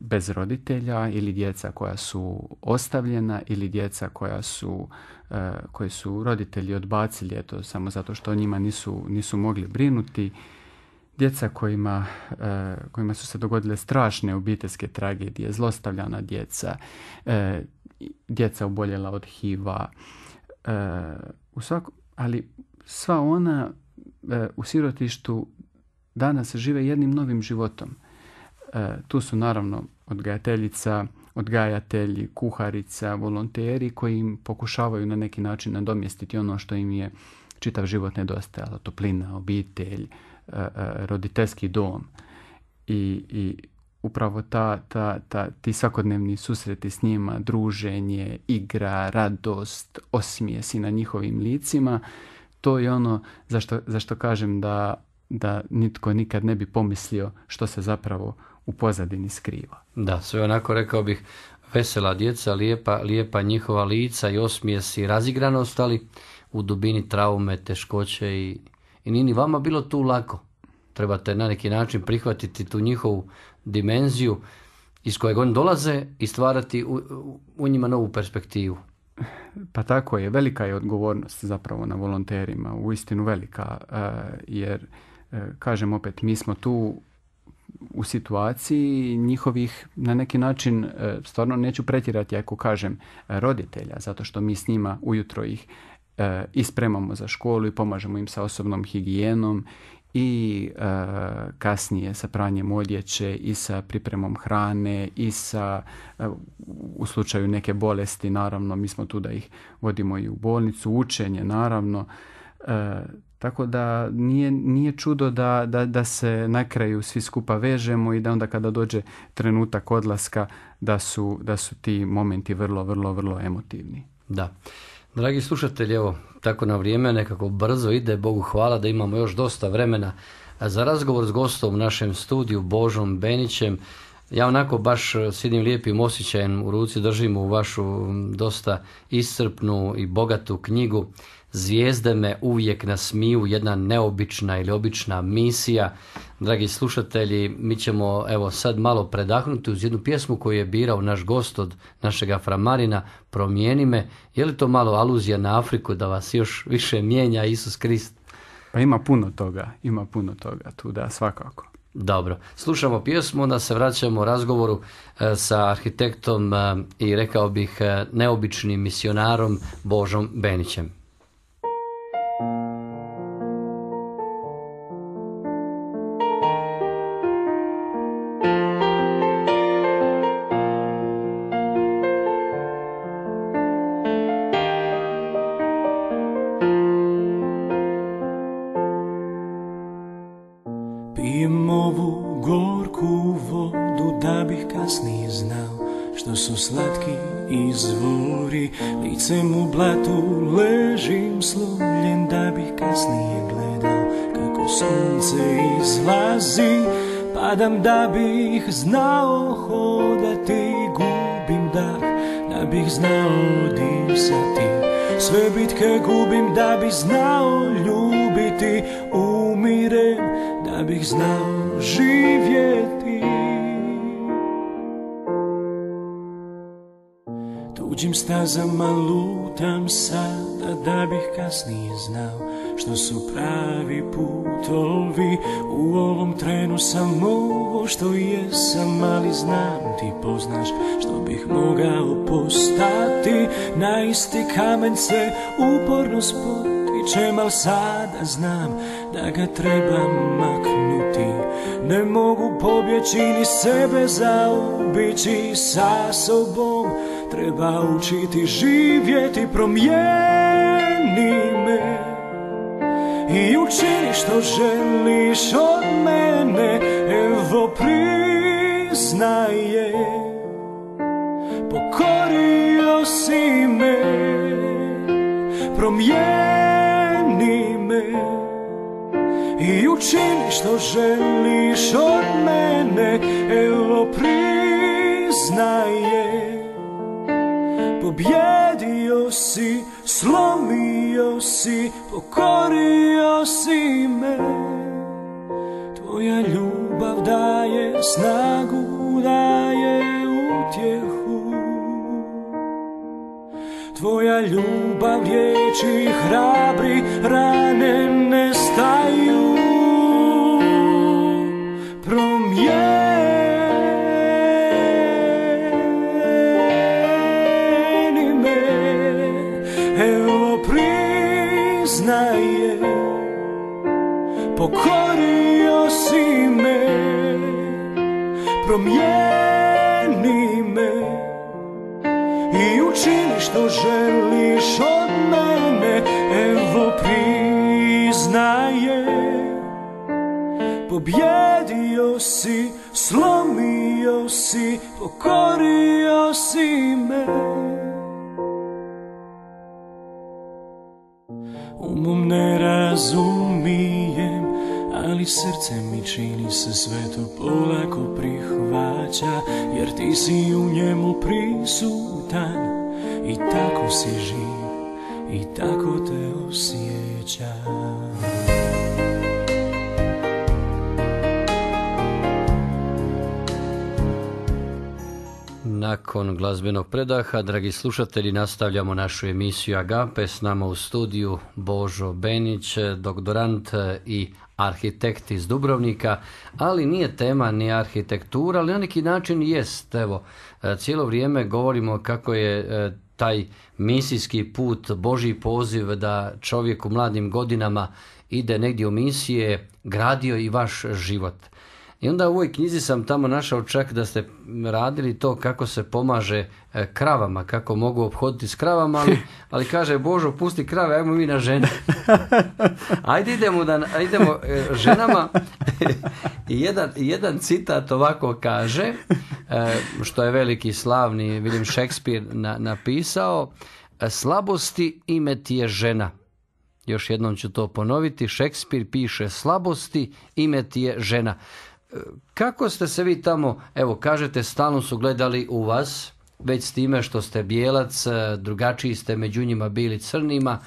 bez roditelja ili djeca koja su ostavljena ili djeca koja su, koji su roditelji odbacili eto, samo zato što njima nisu, nisu mogli brinuti. Djeca kojima, kojima su se dogodile strašne obiteljske tragedije, zlostavljana djeca, djeca oboljela od HIV-a, ali sva ona u sirotištu danas žive jednim novim životom. E, tu su naravno odgajateljica, odgajatelji, kuharica, volonteri koji im pokušavaju na neki način nadomjestiti ono što im je čitav život nedostajalo, toplina, obitelj, e, e, roditeljski dom. I, i upravo ta, ta, ta, ti svakodnevni susreti s njima, druženje, igra, radost, osmijesi na njihovim licima, to je ono zašto, zašto kažem da, da nitko nikad ne bi pomislio što se zapravo u pozadini skriva. Da, sve onako rekao bih vesela djeca, lijepa, lijepa njihova lica i osmijesi i razigranost, ali u dubini traume, teškoće i, i nije ni vama bilo tu lako. Trebate na neki način prihvatiti tu njihovu dimenziju iz kojeg oni dolaze i stvarati u, u njima novu perspektivu. Pa tako je, velika je odgovornost zapravo na volonterima, uistinu velika, eh, jer eh, kažem opet, mi smo tu u situaciji njihovih, na neki način, e, stvarno neću pretjerati ako kažem, e, roditelja, zato što mi s njima ujutro ih e, ispremamo za školu i pomažemo im sa osobnom higijenom i kasnije sa pranjem odjeće i sa pripremom hrane i sa u slučaju neke bolesti naravno mi smo tu da ih vodimo i u bolnicu učenje naravno tako da nije, nije čudo da, da, da, se na kraju svi skupa vežemo i da onda kada dođe trenutak odlaska da su, da su ti momenti vrlo, vrlo, vrlo emotivni. Da. Dragi slušatelji, evo, tako na vrijeme nekako brzo ide, Bogu hvala da imamo još dosta vremena za razgovor s gostom u našem studiju, Božom Benićem. Ja onako baš s jednim lijepim osjećajem u ruci držim u vašu dosta iscrpnu i bogatu knjigu Zvijezde me uvijek nasmiju, jedna neobična ili obična misija. Dragi slušatelji, mi ćemo evo sad malo predahnuti uz jednu pjesmu koju je birao naš gost od našega framarina, Promijeni me. Je li to malo aluzija na Afriku da vas još više mijenja Isus Krist? Pa ima puno toga, ima puno toga tu, da, svakako. Dobro, slušamo pjesmu, onda se vraćamo u razgovoru e, sa arhitektom e, i rekao bih e, neobičnim misionarom Božom Benićem. stazama lutam sad, da bih kasnije znao što su pravi putovi. U ovom trenu sam ovo što jesam, ali znam ti poznaš što bih mogao postati. Na isti kamen se uporno spotičem, al sada znam da ga trebam maknuti. Ne mogu pobjeći ni sebe zaobići sa sobom. Treba učiti živjeti, promijeni me I učini što želiš od mene Evo priznaje Pokorio si me Promijeni me I učini što želiš od mene Evo priznaje Pobjedio si, slomio si, pokorio si me Tvoja ljubav daje snagu, daje utjehu Tvoja ljubav riječi hrabri, rane ne staju i tako si živ i tako te osjećam Nakon glazbenog predaha, dragi slušatelji, nastavljamo našu emisiju Agape. S nama u studiju Božo Benić, doktorant i arhitekt iz Dubrovnika, ali nije tema ni arhitektura, ali na neki način jest. Evo, e, cijelo vrijeme govorimo kako je e, taj misijski put, Boži poziv da čovjek u mladim godinama ide negdje u misije, gradio i vaš život. I onda u ovoj knjizi sam tamo našao čak da ste radili to kako se pomaže e, kravama, kako mogu obhoditi s kravama, ali, kaže Božo pusti krave, ajmo mi na žene. Ajde idemo, da, e, ženama. jedan, jedan citat ovako kaže, e, što je veliki slavni vidim Shakespeare napisao, slabosti ime ti je žena. Još jednom ću to ponoviti, Šekspir piše slabosti ime ti je žena kako ste se vi tamo, evo kažete, stalno su gledali u vas, već s time što ste bijelac, e, drugačiji ste među njima bili crnima,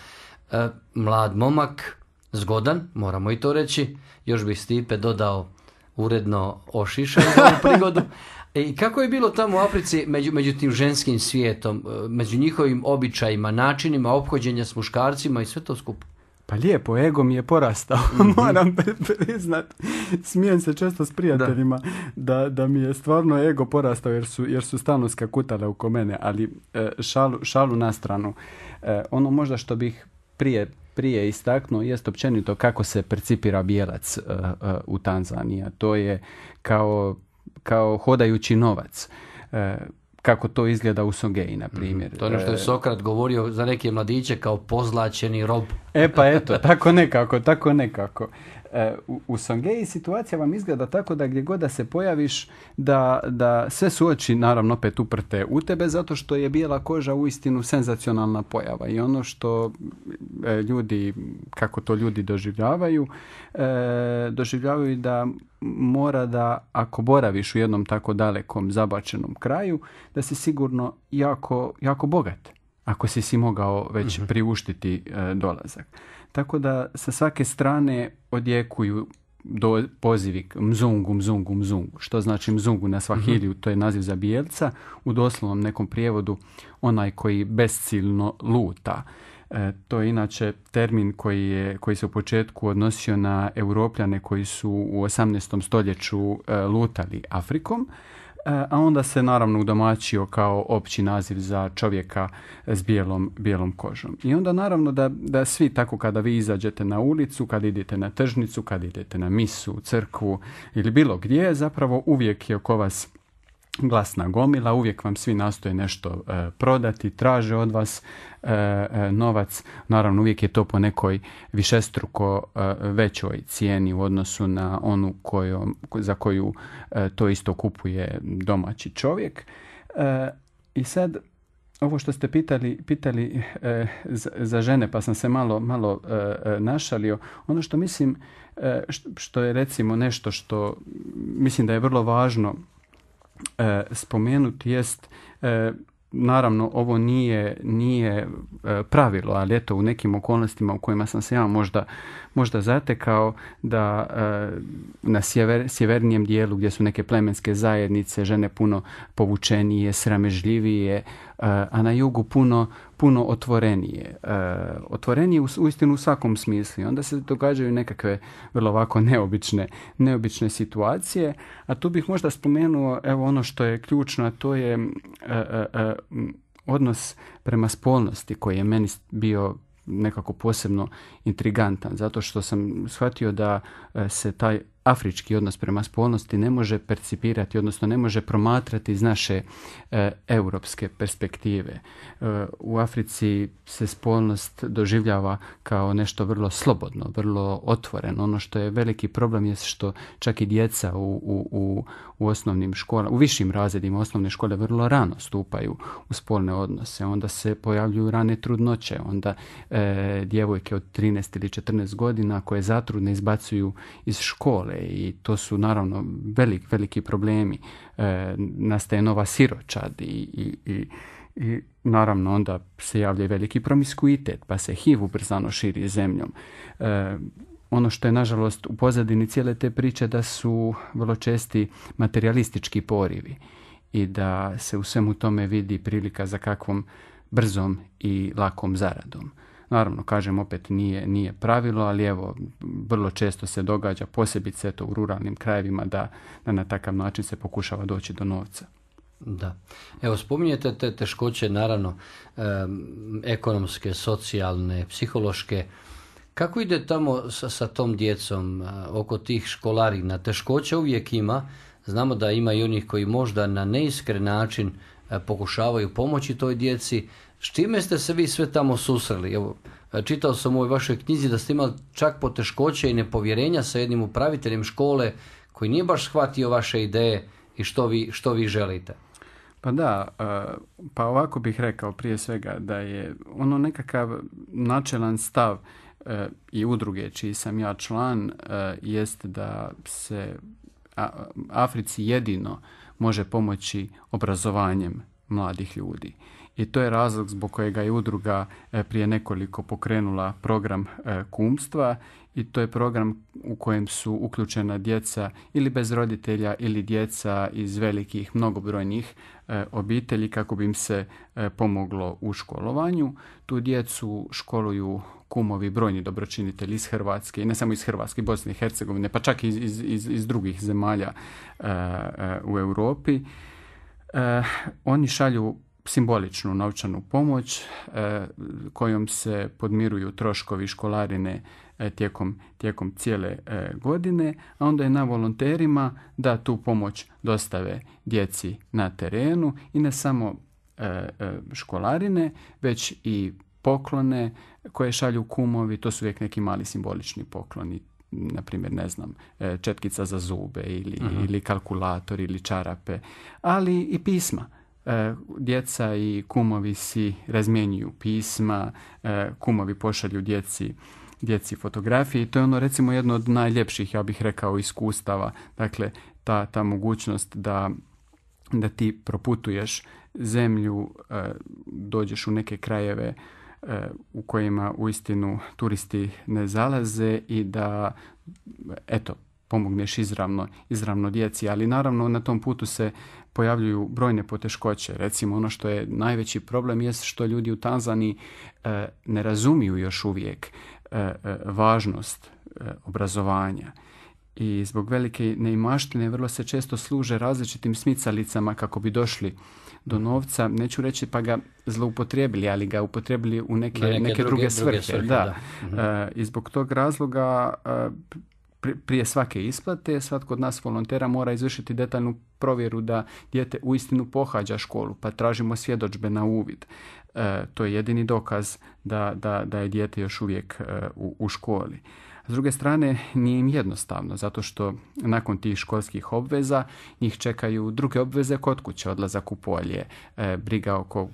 e, mlad momak, zgodan, moramo i to reći, još bi Stipe dodao uredno ošišao u prigodu. I kako je bilo tamo u Africi među, među tim ženskim svijetom, e, među njihovim običajima, načinima ophođenja s muškarcima i sve to skupo? Pa lijepo, ego mi je porastao, mhm. moram priznat. Smijem se često s prijateljima da. da, mi je stvarno ego porastao jer su, jer su stalno skakutale oko mene, ali e, šalu, šalu na stranu. E, ono možda što bih prije prije istaknuo jest općenito kako se percipira bijelac e, u Tanzaniji. To je kao, kao hodajući novac kako to izgleda u Songeji, na primjer. Mhm. to je ono što je e. Sokrat govorio za neke mladiće kao pozlačeni rob. E pa eto, tako nekako, tako nekako u, u Songeji situacija vam izgleda tako da gdje god da se pojaviš, da, da sve su oči naravno opet uprte u tebe zato što je bijela koža uistinu senzacionalna pojava i ono što e, ljudi, kako to ljudi doživljavaju, e, doživljavaju da mora da ako boraviš u jednom tako dalekom zabačenom kraju, da si sigurno jako, jako bogat ako si si mogao već mhm. priuštiti e, dolazak. Tako da sa svake strane odjekuju do, pozivi mzungu, mzungu, mzungu. Što znači mzungu na svahiliju, mhm. to je naziv za bijelca, u doslovnom nekom prijevodu onaj koji besciljno luta. E, to je inače termin koji, je, koji se u početku odnosio na europljane koji su u 18. stoljeću e, lutali Afrikom, E, a onda se naravno udomaćio kao opći naziv za čovjeka s bijelom, bijelom kožom. I onda naravno da, da svi tako kada vi izađete na ulicu, kad idete na tržnicu, kad idete na misu, crkvu ili bilo gdje, zapravo uvijek je oko vas glasna gomila, uvijek vam svi nastoje nešto e, prodati, traže od vas e, e, novac. Naravno, uvijek je to po nekoj višestruko većoj cijeni u odnosu na onu za koju to isto kupuje domaći čovjek. I sad, ovo što ste pitali, pitali za žene, pa sam se malo, malo našalio, ono što mislim, što je recimo nešto što mislim da je vrlo važno E, spomenuti jest e, naravno ovo nije, nije e, pravilo, ali eto u nekim okolnostima u kojima sam se ja možda, možda zatekao da na sjever, sjevernijem dijelu gdje su neke plemenske zajednice žene puno povučenije, sramežljivije, a na jugu puno, puno otvorenije. Otvorenije uistinu u svakom smislu. onda se događaju nekakve vrlo ovako neobične, neobične situacije. A tu bih možda spomenuo evo ono što je ključno, a to je odnos prema spolnosti koji je meni bio nekako posebno intrigantan zato što sam shvatio da e, se taj afrički odnos prema spolnosti ne može percipirati, odnosno ne može promatrati iz naše e, europske perspektive. E, u Africi se spolnost doživljava kao nešto vrlo slobodno, vrlo otvoreno. Ono što je veliki problem je što čak i djeca u, u, u, u osnovnim školama, u višim razredima osnovne škole vrlo rano stupaju u spolne odnose. Onda se pojavljuju rane trudnoće, onda e, djevojke od 13 ili 14 godina koje zatrudne izbacuju iz škole i to su naravno veliki problemi. E, nastaje nova siročad i, i, i, i naravno onda se javlja veliki promiskuitet pa se HIV ubrzano širi zemljom. E, ono što je nažalost u pozadini cijele te priče da su vrlo česti materialistički porivi i da se u svemu tome vidi prilika za kakvom brzom i lakom zaradom. Naravno, kažem opet, nije, nije pravilo, ali evo, vrlo često se događa, posebice to u ruralnim krajevima, da, da na takav način se pokušava doći do novca. Da. Evo, spominjete te teškoće, naravno, ekonomske, socijalne, psihološke. Kako ide tamo sa, sa tom djecom e, oko tih školarina? Teškoća uvijek ima. Znamo da ima i onih koji možda na neiskren način e, pokušavaju pomoći toj djeci, s čime ste se vi sve tamo susreli? Evo, čitao sam u ovoj vašoj knjizi da ste imali čak poteškoće i nepovjerenja sa jednim upraviteljem škole koji nije baš shvatio vaše ideje i što vi, što vi želite. Pa da, e, pa ovako bih rekao prije svega da je ono nekakav načelan stav e, i udruge čiji sam ja član e, jest da se Africi jedino može pomoći obrazovanjem mladih ljudi i to je razlog zbog kojega je udruga e, prije nekoliko pokrenula program e, kumstva i to je program u kojem su uključena djeca ili bez roditelja ili djeca iz velikih mnogobrojnih e, obitelji kako bi im se pomoglo u školovanju. Tu djecu školuju kumovi, brojni dobročinitelji iz Hrvatske i ne samo iz Hrvatske, Bosne i Hercegovine, pa čak i iz, iz, iz drugih zemalja u Europi. Oni šalju simboličnu novčanu pomoć e, kojom se podmiruju troškovi školarine e, tijekom, tijekom cijele e, godine, a onda je na volonterima da tu pomoć dostave djeci na terenu i ne samo školarine, već i poklone koje šalju kumovi, to su uvijek neki mali simbolični pokloni, na primjer, ne znam, četkica za zube ili, ili kalkulator ili čarape, ali i pisma E, djeca i kumovi si razmjenjuju pisma, e, kumovi pošalju djeci djeci fotografije i to je ono recimo jedno od najljepših, ja bih rekao, iskustava. Dakle, ta, ta mogućnost da, da ti proputuješ zemlju, e, dođeš u neke krajeve u kojima uistinu turisti ne zalaze i da eto pomogneš izravno, izravno djeci, ali naravno na tom putu se pojavljuju brojne poteškoće. Recimo ono što je najveći problem jest što ljudi u Tanzani e, ne razumiju još uvijek e, e, važnost obrazovanja i zbog velike neimaštine vrlo se često služe različitim smicalicama kako bi došli do novca, neću reći pa ga zloupotrijebili, ali ga upotrijebili u neke, neke, druge, druge svrhe. da. Mhm. I zbog tog razloga prije svake isplate svatko od nas volontera mora izvršiti detaljnu provjeru da dijete uistinu pohađa školu, pa tražimo svjedodžbe na uvid. E, to je jedini dokaz da, je dijete još uvijek e, u školi. S druge strane, nije im jednostavno, zato što nakon tih školskih obveza njih čekaju druge obveze kod kuće, odlazak u polje, e, briga, oko,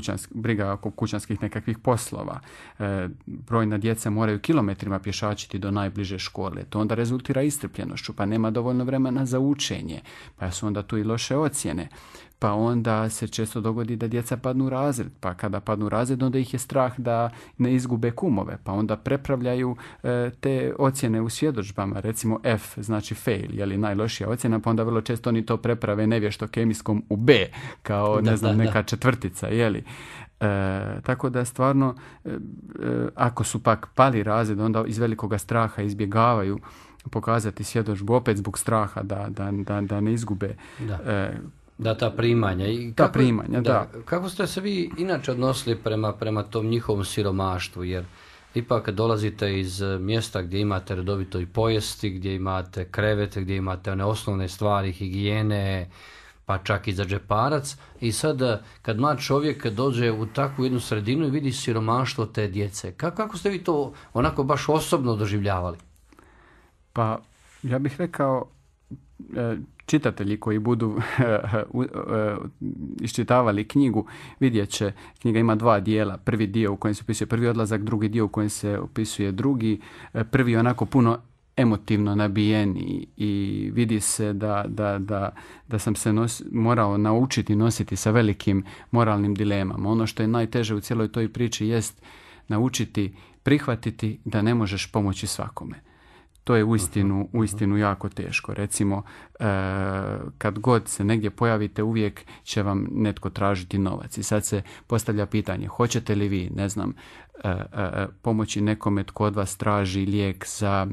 e, briga oko kućanskih nekakvih poslova. E, brojna djeca moraju kilometrima pješačiti do najbliže škole. To onda rezultira istrpljenošću, pa nema dovoljno vremena za učenje, pa su onda tu i loše ocjene pa onda se često dogodi da djeca padnu u razred, pa kada padnu u razred onda ih je strah da ne izgube kumove, pa onda prepravljaju e, te ocjene u svjedočbama, recimo F znači fail, je li najlošija ocjena, pa onda vrlo često oni to preprave nevješto kemijskom u B, kao ne znam neka četvrtica, je li? E, tako da stvarno e, ako su pak pali razred, onda iz velikoga straha izbjegavaju pokazati svjedočbu opet zbog straha da, da, da, da ne izgube da, ta primanja. I ta primanja, da. Kako ste se vi inače odnosili prema, prema tom njihovom siromaštvu, jer ipak dolazite iz eh, mjesta gdje imate redovito i pojesti, gdje imate krevete, gdje imate one osnovne stvari, higijene, pa čak i za džeparac. I sad eh, kad mlad čovjek dođe u takvu jednu sredinu i vidi siromaštvo te djece, kako, kako ste vi to onako baš osobno doživljavali? Pa ja bih rekao eh, čitatelji koji budu eh, eh, iščitavali knjigu vidjet će, knjiga ima dva dijela, prvi dio u kojem se opisuje prvi odlazak, drugi dio u kojem se opisuje drugi, eh, prvi je onako puno emotivno nabijen i, vidi se da, da, da, da sam se morao naučiti nositi sa velikim moralnim dilemama. Ono što je najteže u cijeloj toj priči jest naučiti prihvatiti da ne možeš pomoći svakome to je uistinu, uistinu jako teško. Recimo, e, kad god se negdje pojavite, uvijek će vam netko tražiti novac. I sad se postavlja pitanje, hoćete li vi, ne znam, e, e, pomoći nekome tko od vas traži lijek za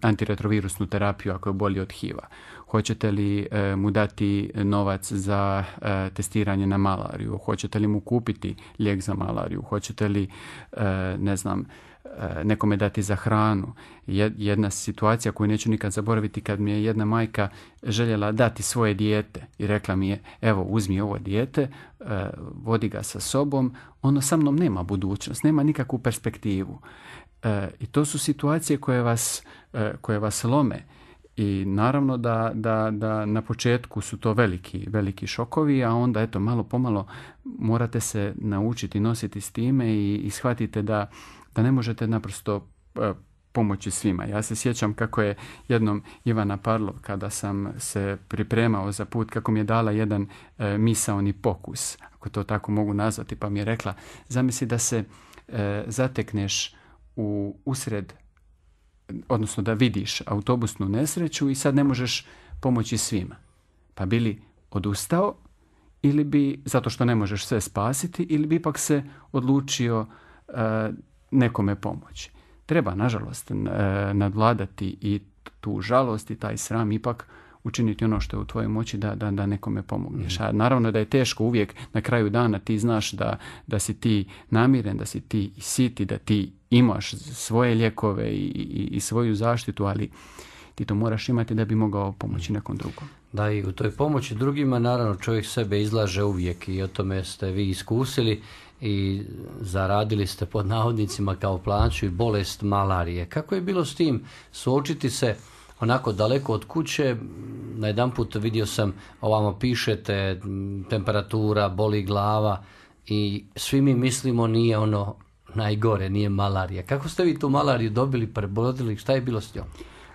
antiretrovirusnu terapiju ako je bolji od HIV-a? Hoćete li mu dati novac za testiranje na malariju? Hoćete li mu kupiti lijek za malariju? Hoćete li, ne znam, E, nekome dati za hranu. Jedna situacija koju neću nikad zaboraviti kad mi je jedna majka željela dati svoje dijete i rekla mi je evo uzmi ovo dijete, e, vodi ga sa sobom, ono sa mnom nema budućnost, nema nikakvu perspektivu. E, I to su situacije koje vas, koje vas lome. I naravno da, da, da na početku su to veliki, veliki šokovi, a onda eto malo pomalo morate se naučiti nositi s time i, i shvatite da da ne možete naprosto e, pomoći svima. Ja se sjećam kako je jednom Ivana Parlov, kada sam se pripremao za put, kako mi je dala jedan e, misaoni pokus, ako to tako mogu nazvati, pa mi je rekla, zamisli da se e, zatekneš u usred, odnosno da vidiš autobusnu nesreću i sad ne možeš pomoći svima. Pa bili odustao ili bi, zato što ne možeš sve spasiti, ili bi ipak se odlučio e, nekome pomoći. Treba, nažalost, e, nadvladati i tu žalost i taj sram ipak učiniti ono što je u tvojoj moći da, da, da nekome pomogneš. Mhm. A naravno da je teško uvijek na kraju dana ti znaš da, da si ti namiren, da si ti siti, da ti imaš svoje ljekove i, i, i svoju zaštitu, ali ti to moraš imati da bi mogao pomoći mhm. nekom drugom. Da i u toj pomoći drugima naravno čovjek sebe izlaže uvijek i o tome ste vi iskusili i zaradili ste pod navodnicima kao plaću i bolest malarije. Kako je bilo s tim suočiti se onako daleko od kuće, na jedan put vidio sam, ovamo pišete, temperatura, boli glava i svi mi mislimo nije ono najgore, nije malarija. Kako ste vi tu malariju dobili, prebrodili, šta je bilo s njom?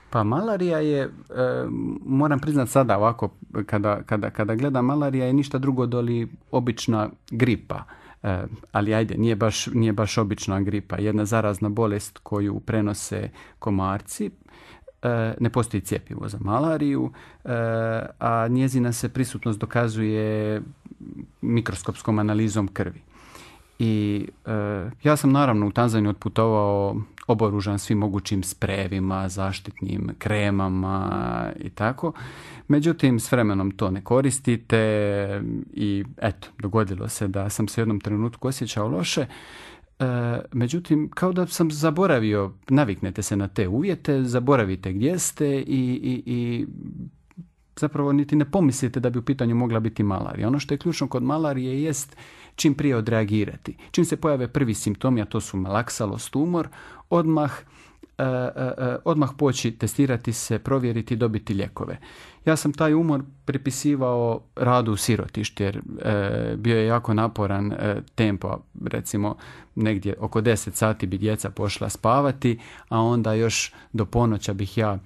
Pa malarija je, e, moram priznat sada ovako, kada, kada, kada gleda malarija je ništa drugo doli obična gripa. E, ali ajde, nije baš, nije baš obična gripa, jedna zarazna bolest koju prenose komarci, e, ne postoji cjepivo za malariju, e, a njezina se prisutnost dokazuje mikroskopskom analizom krvi. I ja sam naravno u Tanzaniju otputovao oboružan svim mogućim sprejevima, zaštitnim kremama i tako. Međutim, s vremenom to ne koristite i eto, dogodilo se da sam se u jednom trenutku osjećao loše. E, međutim, kao da sam zaboravio, naviknete se na te uvjete, zaboravite gdje ste i, i, i zapravo niti ne pomislite da bi u pitanju mogla biti malarija. Ono što je ključno kod malarije jest čim prije odreagirati. Čim se pojave prvi simptomi, a to su malaksalost, umor, odmah e, e, e, odmah poći testirati se, provjeriti, dobiti ljekove. Ja sam taj umor pripisivao radu u sirotištu jer bio je jako naporan tempo, recimo negdje oko 10 sati bi djeca pošla spavati, a onda još do ponoća bih ja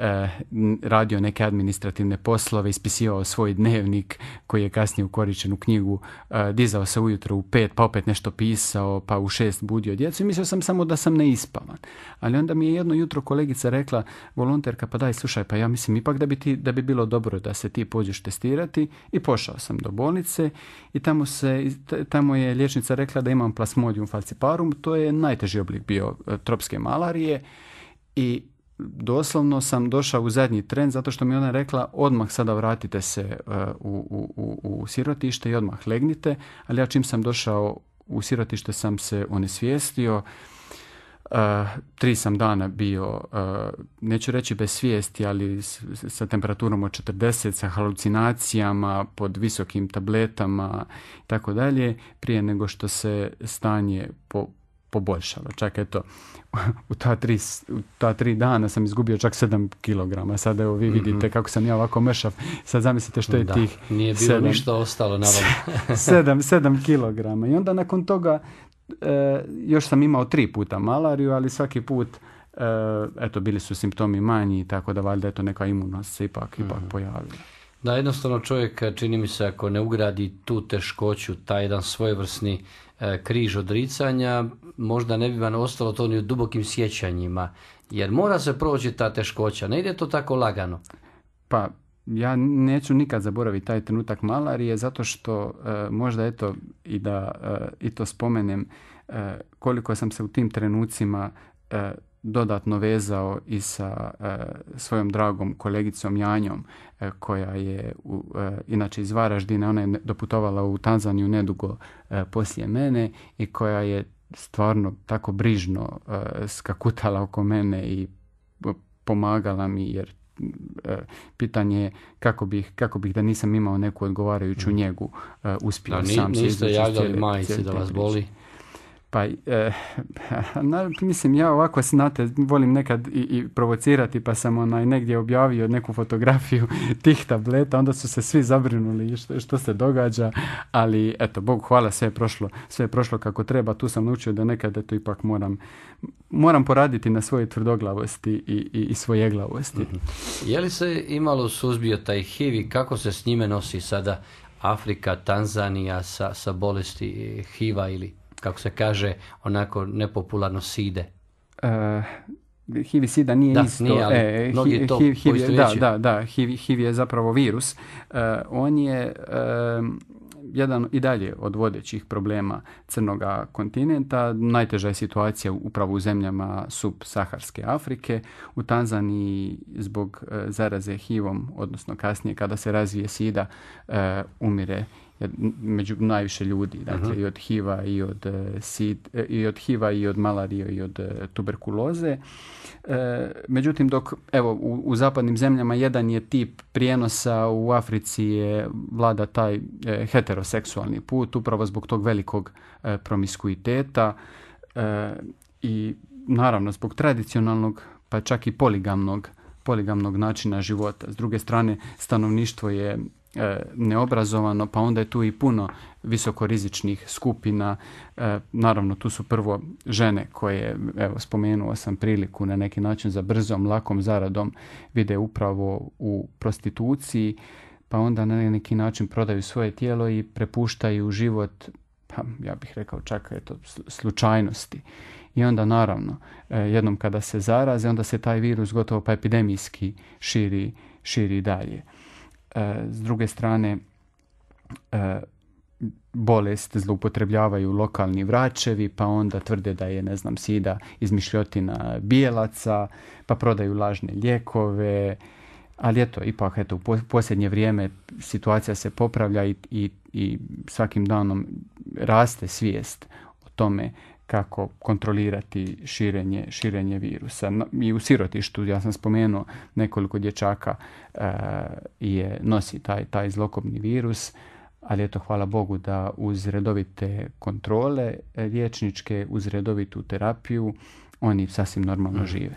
Eh, radio neke administrativne poslove, ispisivao svoj dnevnik koji je kasnije u u knjigu, eh, dizao se ujutro u pet, pa opet nešto pisao, pa u šest budio djecu i mislio sam samo da sam neispavan. Ali onda mi je jedno jutro kolegica rekla, volonterka, pa daj, slušaj, pa ja mislim ipak da bi, ti, da bi bilo dobro da se ti pođeš testirati i pošao sam do bolnice i tamo, se, tamo je liječnica rekla da imam plasmodium falciparum, to je najteži oblik bio eh, tropske malarije i doslovno sam došao u zadnji tren zato što mi ona rekla odmah sada vratite se e, u, u, u, u sirotište i odmah legnite, ali ja čim sam došao u sirotište sam se onesvijestio. E, tri sam dana bio, e, neću reći bez svijesti, ali s, sa temperaturom od 40, sa halucinacijama, pod visokim tabletama i tako dalje, prije nego što se stanje po, poboljšalo. Čak eto, u ta tri, ta tri dana sam izgubio čak 7 kilograma. Sada evo vi mhm. vidite kako sam ja ovako mešav. Sad zamislite što je tih nije bilo ništa ostalo na vam. 7, I onda nakon toga e, još sam imao tri puta malariju, ali svaki put e, eto bili su simptomi manji, tako da valjda eto neka imunost se ipak, mm ipak pojavila. Da, jednostavno čovjek, čini mi se, ako ne ugradi tu teškoću, taj jedan svojevrsni E, križ odricanja, možda ne bi vam ostalo to ni u dubokim sjećanjima, jer mora se proći ta teškoća, ne ide to tako lagano. Pa, ja neću nikad zaboraviti taj trenutak malarije, zato što e, možda eto i da e, i to spomenem koliko sam se u tim trenucima dodatno vezao i sa svojom dragom kolegicom Janjom E, koja je e, inače iz Varaždine, ona je doputovala u Tanzaniju nedugo e, poslije mene i koja je stvarno tako brižno skakutala oko mene i pomagala mi jer pitanje je kako bih, kako bih da nisam imao neku odgovarajuću mm. njegu uspio sam se niste javljali majici da vas boli? Pa, e, na, mislim, ja ovako, znate, volim nekad i, i provocirati, pa sam onaj negdje objavio neku fotografiju tih tableta, onda su se svi zabrinuli što, što se događa, ali eto, Bog hvala, sve je prošlo, sve prošlo kako treba, tu sam naučio da nekad, eto, ipak moram, moram poraditi na svojoj tvrdoglavosti i, i, svoje glavosti. Mhm. Je li se imalo suzbio taj HIV i kako se s njime nosi sada Afrika, Tanzanija sa, sa bolesti e, HIV-a ili kako se kaže, onako nepopularno side. Uh, e, HIV SIDA nije da, isto. Nije, ali e, to HIV, da, da, da, HIV, HIV je zapravo virus. E, on je e, jedan i dalje od vodećih problema crnoga kontinenta. Najteža je situacija upravo u zemljama subsaharske Afrike. U Tanzaniji zbog zaraze HIV-om, odnosno kasnije kada se razvije sida, umire među najviše ljudi, dakle i od HIV-a i od e, SID, e, i od hiv i od malarije i od e, tuberkuloze. međutim dok evo u, zapadnim zemljama jedan je tip prijenosa u Africi je vlada taj heteroseksualni put upravo zbog tog velikog promiskuiteta i naravno zbog tradicionalnog pa čak i poligamnog poligamnog načina života. S druge strane, stanovništvo je E, neobrazovano, pa onda je tu i puno visokorizičnih skupina. E, naravno, tu su prvo žene koje, evo, spomenuo sam priliku na neki način za brzom, lakom zaradom, vide upravo u prostituciji, pa onda na neki način prodaju svoje tijelo i prepuštaju život pa ja bih rekao čak eto, slučajnosti. I onda naravno, e, jednom kada se zaraze, onda se taj virus gotovo pa epidemijski širi, širi dalje. E, s druge strane e, bolest zloupotrebljavaju lokalni vračevi, pa onda tvrde da je, ne znam, sida izmišljotina bijelaca, pa prodaju lažne lijekove, ali eto, ipak, eto, u posljednje vrijeme situacija se popravlja i, i, i svakim danom raste svijest o tome kako kontrolirati širenje, širenje virusa. I u sirotištu, ja sam spomenuo, nekoliko dječaka eh, je, nosi taj, taj zlokobni virus, ali eto, hvala Bogu da uz redovite kontrole eh, liječničke, uz redovitu terapiju, oni sasvim normalno mm. žive.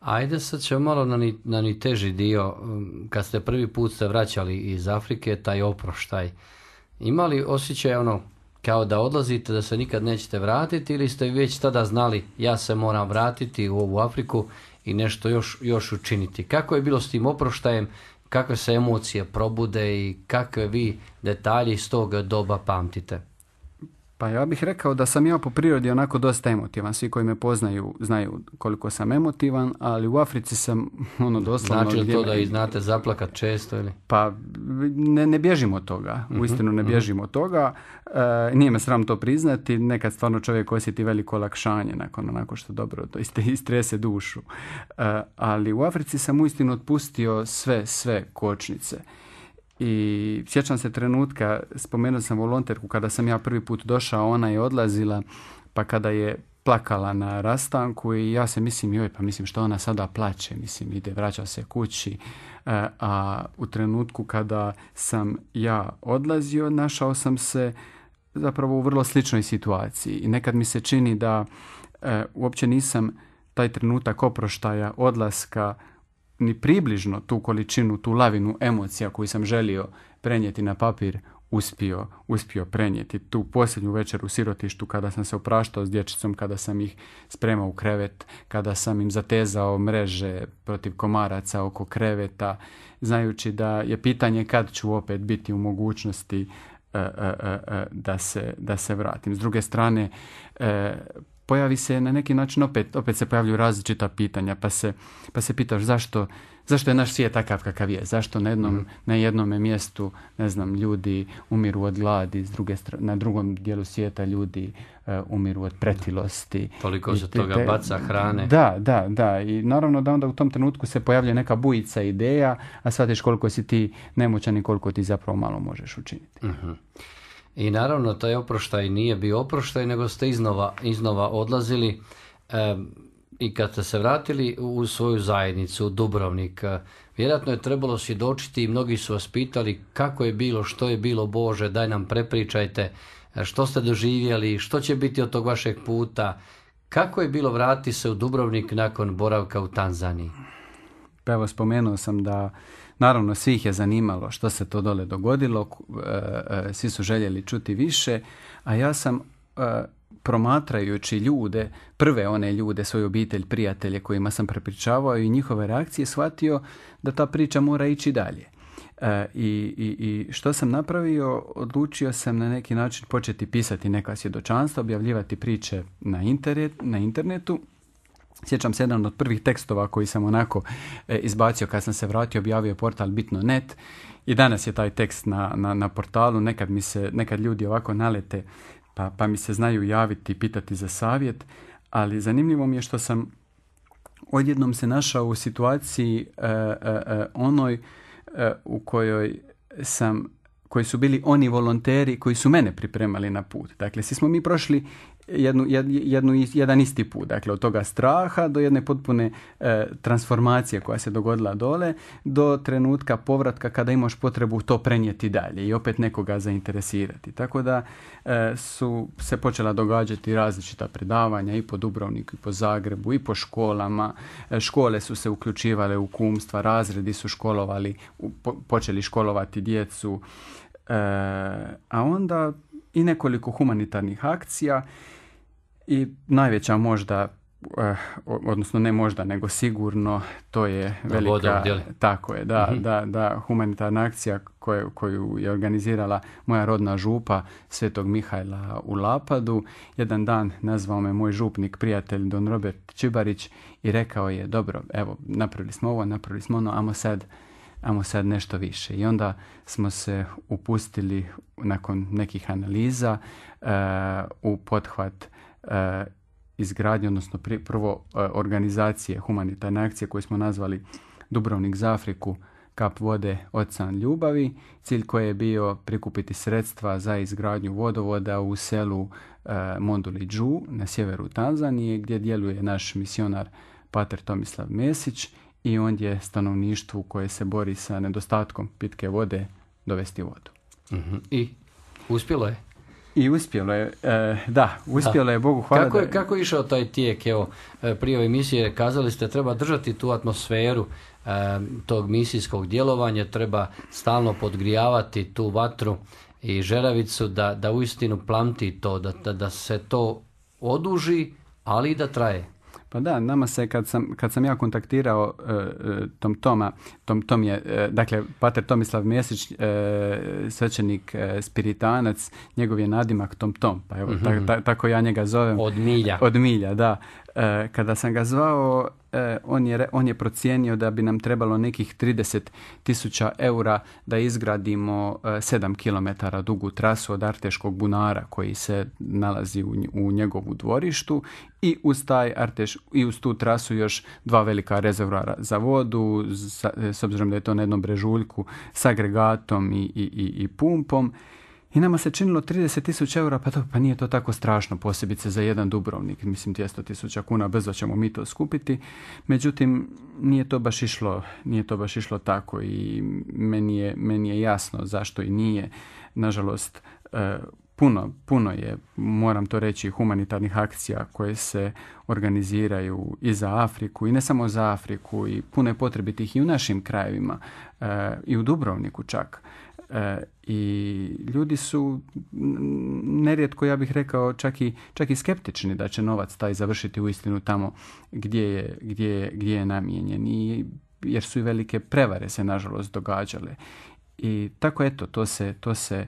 Ajde sad ćemo malo na ni, na ni teži dio. Mm, kad ste prvi put se vraćali iz Afrike, taj oproštaj. Imali osjećaj ono kao da odlazite, da se nikad nećete vratiti ili ste već tada znali ja se moram vratiti u ovu Afriku i nešto još, još učiniti. Kako je bilo s tim oproštajem, kakve se emocije probude i kakve vi detalje iz tog doba pamtite? Pa ja bih rekao da sam ja po prirodi onako dosta emotivan. Svi koji me poznaju znaju koliko sam emotivan, ali u Africi sam ono doslovno... Znači li to da i znate zaplakat često ili? Pa ne, ne bježim od toga. Mhm, uistinu ne uh od toga. E, nije me sram to priznati. Nekad stvarno čovjek osjeti veliko olakšanje nakon onako što dobro to istrese dušu. E, ali u Africi sam uistinu otpustio sve, sve kočnice i sjećam se trenutka, spomenuo sam volonterku, kada sam ja prvi put došao, ona je odlazila, pa kada je plakala na rastanku i ja se mislim, joj, pa mislim što ona sada plaće, mislim, ide, vraća se kući. E, a u trenutku kada sam ja odlazio, našao sam se zapravo u vrlo sličnoj situaciji. I nekad mi se čini da e, uopće nisam taj trenutak oproštaja, odlaska, ni približno tu količinu, tu lavinu emocija koju sam želio prenijeti na papir, uspio, uspio prenijeti. Tu posljednju večer u sirotištu kada sam se opraštao s dječicom, kada sam ih spremao u krevet, kada sam im zatezao mreže protiv komaraca oko kreveta, znajući da je pitanje kad ću opet biti u mogućnosti e, e, e, da se, da se vratim. S druge strane, pojavi se na neki način opet, opet se pojavljuju različita pitanja, pa se, pa se pitaš zašto, zašto je naš svijet takav kakav je, zašto na jednom, mhm. na jednome mjestu, ne znam, ljudi umiru od gladi, s druge na drugom dijelu svijeta ljudi eh, umiru od pretilosti. Toliko se toga baca hrane. Da, da, da. I naravno da onda u tom trenutku se pojavlja neka bujica ideja, a shvatiš koliko si ti nemoćan i koliko ti zapravo malo možeš učiniti. Mhm i naravno taj oproštaj nije bio oproštaj nego ste iznova, iznova odlazili i kad ste se vratili u svoju zajednicu u Dubrovnik eh, vjerojatno je trebalo svjedočiti i mnogi su vas pitali kako je bilo, što je bilo Bože, daj nam prepričajte eh, što ste doživjeli, što će biti od tog vašeg puta kako je bilo vratiti se u Dubrovnik nakon boravka u Tanzaniji? Pa evo spomenuo sam da Naravno, svih je zanimalo što se to dole dogodilo, e, e, svi su željeli čuti više, a ja sam e, promatrajući ljude, prve one ljude, svoju obitelj, prijatelje kojima sam prepričavao i njihove reakcije, shvatio da ta priča mora ići dalje. i, i, što sam napravio, odlučio sam na neki način početi pisati neka svjedočanstva, objavljivati priče na, internet, na internetu Sjećam se jedan od prvih tekstova koji sam onako e, izbacio kad sam se vratio, objavio portal Bitno.net i danas je taj tekst na, na, na portalu, nekad, mi se, nekad ljudi ovako nalete pa, pa mi se znaju javiti i pitati za savjet, ali zanimljivo mi je što sam odjednom se našao u situaciji e, e, e onoj e, u kojoj sam koji su bili oni volonteri koji su mene pripremali na put. Dakle, svi smo mi prošli jednu, jednu, jedan isti put. Dakle, od toga straha do jedne potpune e, transformacije koja se dogodila dole do trenutka povratka kada imaš potrebu to prenijeti dalje i opet nekoga zainteresirati. Tako da e, su se počela događati različita predavanja i po Dubrovniku i po Zagrebu i po školama. E, škole su se uključivale u kumstva, razredi su školovali, počeli školovati djecu. a onda i nekoliko humanitarnih akcija i najveća možda eh, odnosno ne možda nego sigurno to je velika tako je da, mhm. da, da humanitarna akcija koju je organizirala moja rodna župa Svetog Mihajla u Lapadu jedan dan nazvao me moj župnik prijatelj Don Robert Čibarić i rekao je dobro evo napravili smo ovo napravili smo ono amo sad amo sad nešto više. I onda smo se upustili nakon nekih analiza eh, u pothvat E, izgradnje, odnosno prvo e, organizacije humanitarne akcije koje smo nazvali Dubrovnik za Afriku, kap vode Ocean ljubavi, cilj koji je bio prikupiti sredstva za izgradnju vodovoda u selu e, Monduli Džu na sjeveru Tanzanije gdje djeluje naš misionar Pater Tomislav Mesić i ondje je stanovništvu koje se bori sa nedostatkom pitke vode dovesti vodu. mm I uspjelo je? I uspjelo je, e, da, uspjelo je, Bogu hvala. Kako je, kako išao taj tijek, evo, e, prije ove misije kazali ste treba držati tu atmosferu e, tog misijskog djelovanja, treba stalno podgrijavati tu vatru i žeravicu da, da uistinu plamti to, da, da, da se to oduži, ali i da traje. Pa da, nama se kad sam, kad sam ja kontaktirao e, e, Tom Toma, Tom Tom je, e, dakle, pater Tomislav Mjesić, uh, svećenik spiritanac, njegov je nadimak Tom Tom, pa evo, mhm. tako ja njega zovem. Od milja. Od milja, da. E, kada sam ga zvao, e, on je, on je procijenio da bi nam trebalo nekih 30 eura da izgradimo 7 e, km dugu trasu od Arteškog bunara koji se nalazi u, u njegovu dvorištu i uz, taj Arteš, i uz tu trasu još dva velika rezervoara za vodu, s, obzirom da je to na jednom brežuljku s agregatom i, i, i, i pumpom. I nama se činilo 30.000 eura, pa, pa, nije to tako strašno, posebice za jedan Dubrovnik, mislim 200 kuna, brzo ćemo mi to skupiti. Međutim, nije to baš išlo, nije to baš išlo tako i meni je, jasno zašto i nije. Nažalost, e, puno, puno je, moram to reći, humanitarnih akcija koje se organiziraju i za Afriku i ne samo za Afriku i puno je potrebitih i u našim krajevima e, i u Dubrovniku čak. I ljudi su nerijetko, ja bih rekao, čak i, čak i skeptični da će novac taj završiti u istinu tamo gdje je, gdje, gdje je namijenjen. jer su i velike prevare se nažalost događale. I tako eto, to se, to se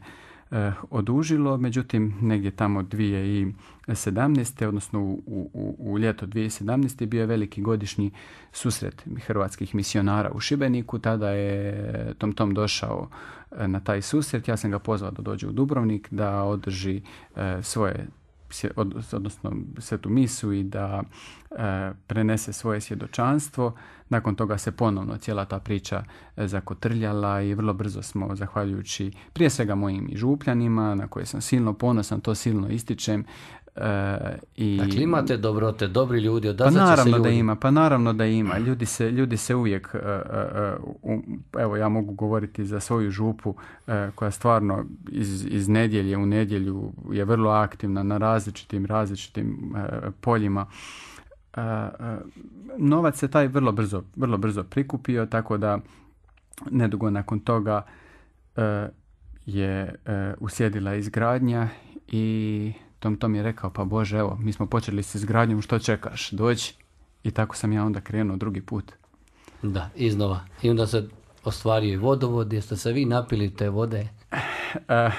eh, odužilo, međutim negdje tamo dvije i 2017. odnosno u, u, u ljeto 2017. bio je veliki godišnji susret hrvatskih misionara u Šibeniku. Tada je Tom Tom došao e, na taj susret. Ja sam ga pozvao da dođe u Dubrovnik, da održi e, svoje odnosno svetu misu i da e, prenese svoje svjedočanstvo. Nakon toga se ponovno cijela ta priča zakotrljala i vrlo brzo smo, zahvaljujući prije svega mojim župljanima, na koje sam silno ponosan, to silno ističem, E, i... Dakle, imate dobrote, dobri ljudi, pa odazvat pa naravno se da ima, pa naravno da ima. Ljudi se, ljudi se uvijek, e, e, evo ja mogu govoriti za svoju župu koja stvarno iz, iz nedjelje u nedjelju je vrlo aktivna na različitim, različitim poljima. Novac se taj vrlo brzo, vrlo brzo prikupio, tako da nedugo nakon toga je usjedila izgradnja i Tom Tom je rekao, pa Bože, evo, mi smo počeli s izgradnjom, što čekaš, dođi. I tako sam ja onda krenuo drugi put. Da, iznova. I onda se ostvario i vodovod, jeste se vi napili te vode? Eh, eh,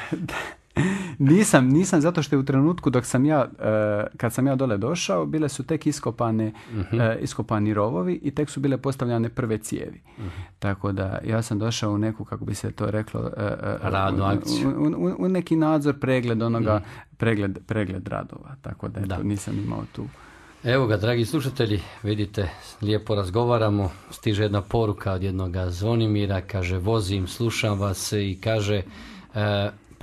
nisam, nisam, zato što je u trenutku dok sam ja, e, kad sam ja dole došao, bile su tek iskopane, mhm. e, iskopani rovovi i tek su bile postavljane prve cijevi. Mhm. Tako da ja sam došao u neku, kako bi se to reklo, e, Radnu akciju. U, neki nadzor, pregled onoga, mhm. pregled, pregled radova. Tako da, eto, nisam imao tu. Evo ga, dragi slušatelji, vidite, lijepo razgovaramo, stiže jedna poruka od jednoga Zvonimira, kaže, vozim, slušam vas i kaže,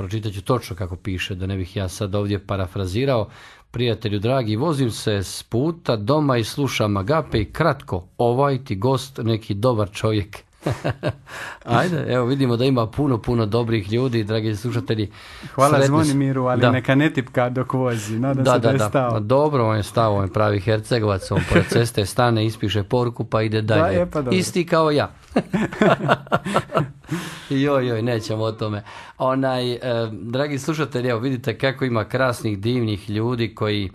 pročitat ću točno kako piše, da ne bih ja sad ovdje parafrazirao. Prijatelju dragi, vozim se s puta doma i slušam agape i kratko, ovaj ti gost neki dobar čovjek. Ajde, evo vidimo da ima puno, puno dobrih ljudi, dragi slušatelji. Hvala sretni... Miru, ali da. neka ne tipka dok vozi, nadam da, se da, da je stao. Dobro, on je stao, on je pravi hercegovac, on pored ceste stane, ispiše poruku pa ide dalje. Da, je, pa Isti kao ja. joj, joj, nećemo o tome. Onaj, e, dragi slušatelji, evo vidite kako ima krasnih, divnih ljudi koji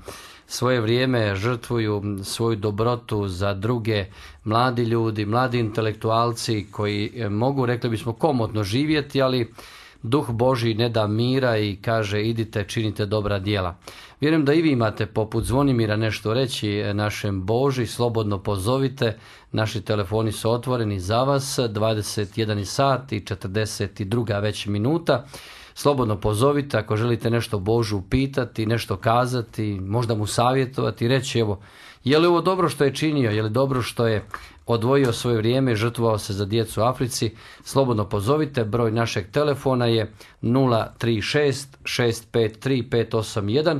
svoje vrijeme žrtvuju svoju dobrotu za druge mladi ljudi, mladi intelektualci koji e, mogu, rekli bismo, komotno živjeti, ali duh Boži ne da mira i kaže idite, činite dobra dijela. Vjerujem da i vi imate poput Zvonimira nešto reći našem Boži, slobodno pozovite, naši telefoni su otvoreni za vas, 21 sat i 42 već minuta. Slobodno pozovite ako želite nešto Božu pitati, nešto kazati, možda mu savjetovati, reći evo je li ovo dobro što je činio, je li dobro što je odvojio svoje vrijeme i žrtvovao se za djecu u Africi? Slobodno pozovite, broj našeg telefona je 036 653 581,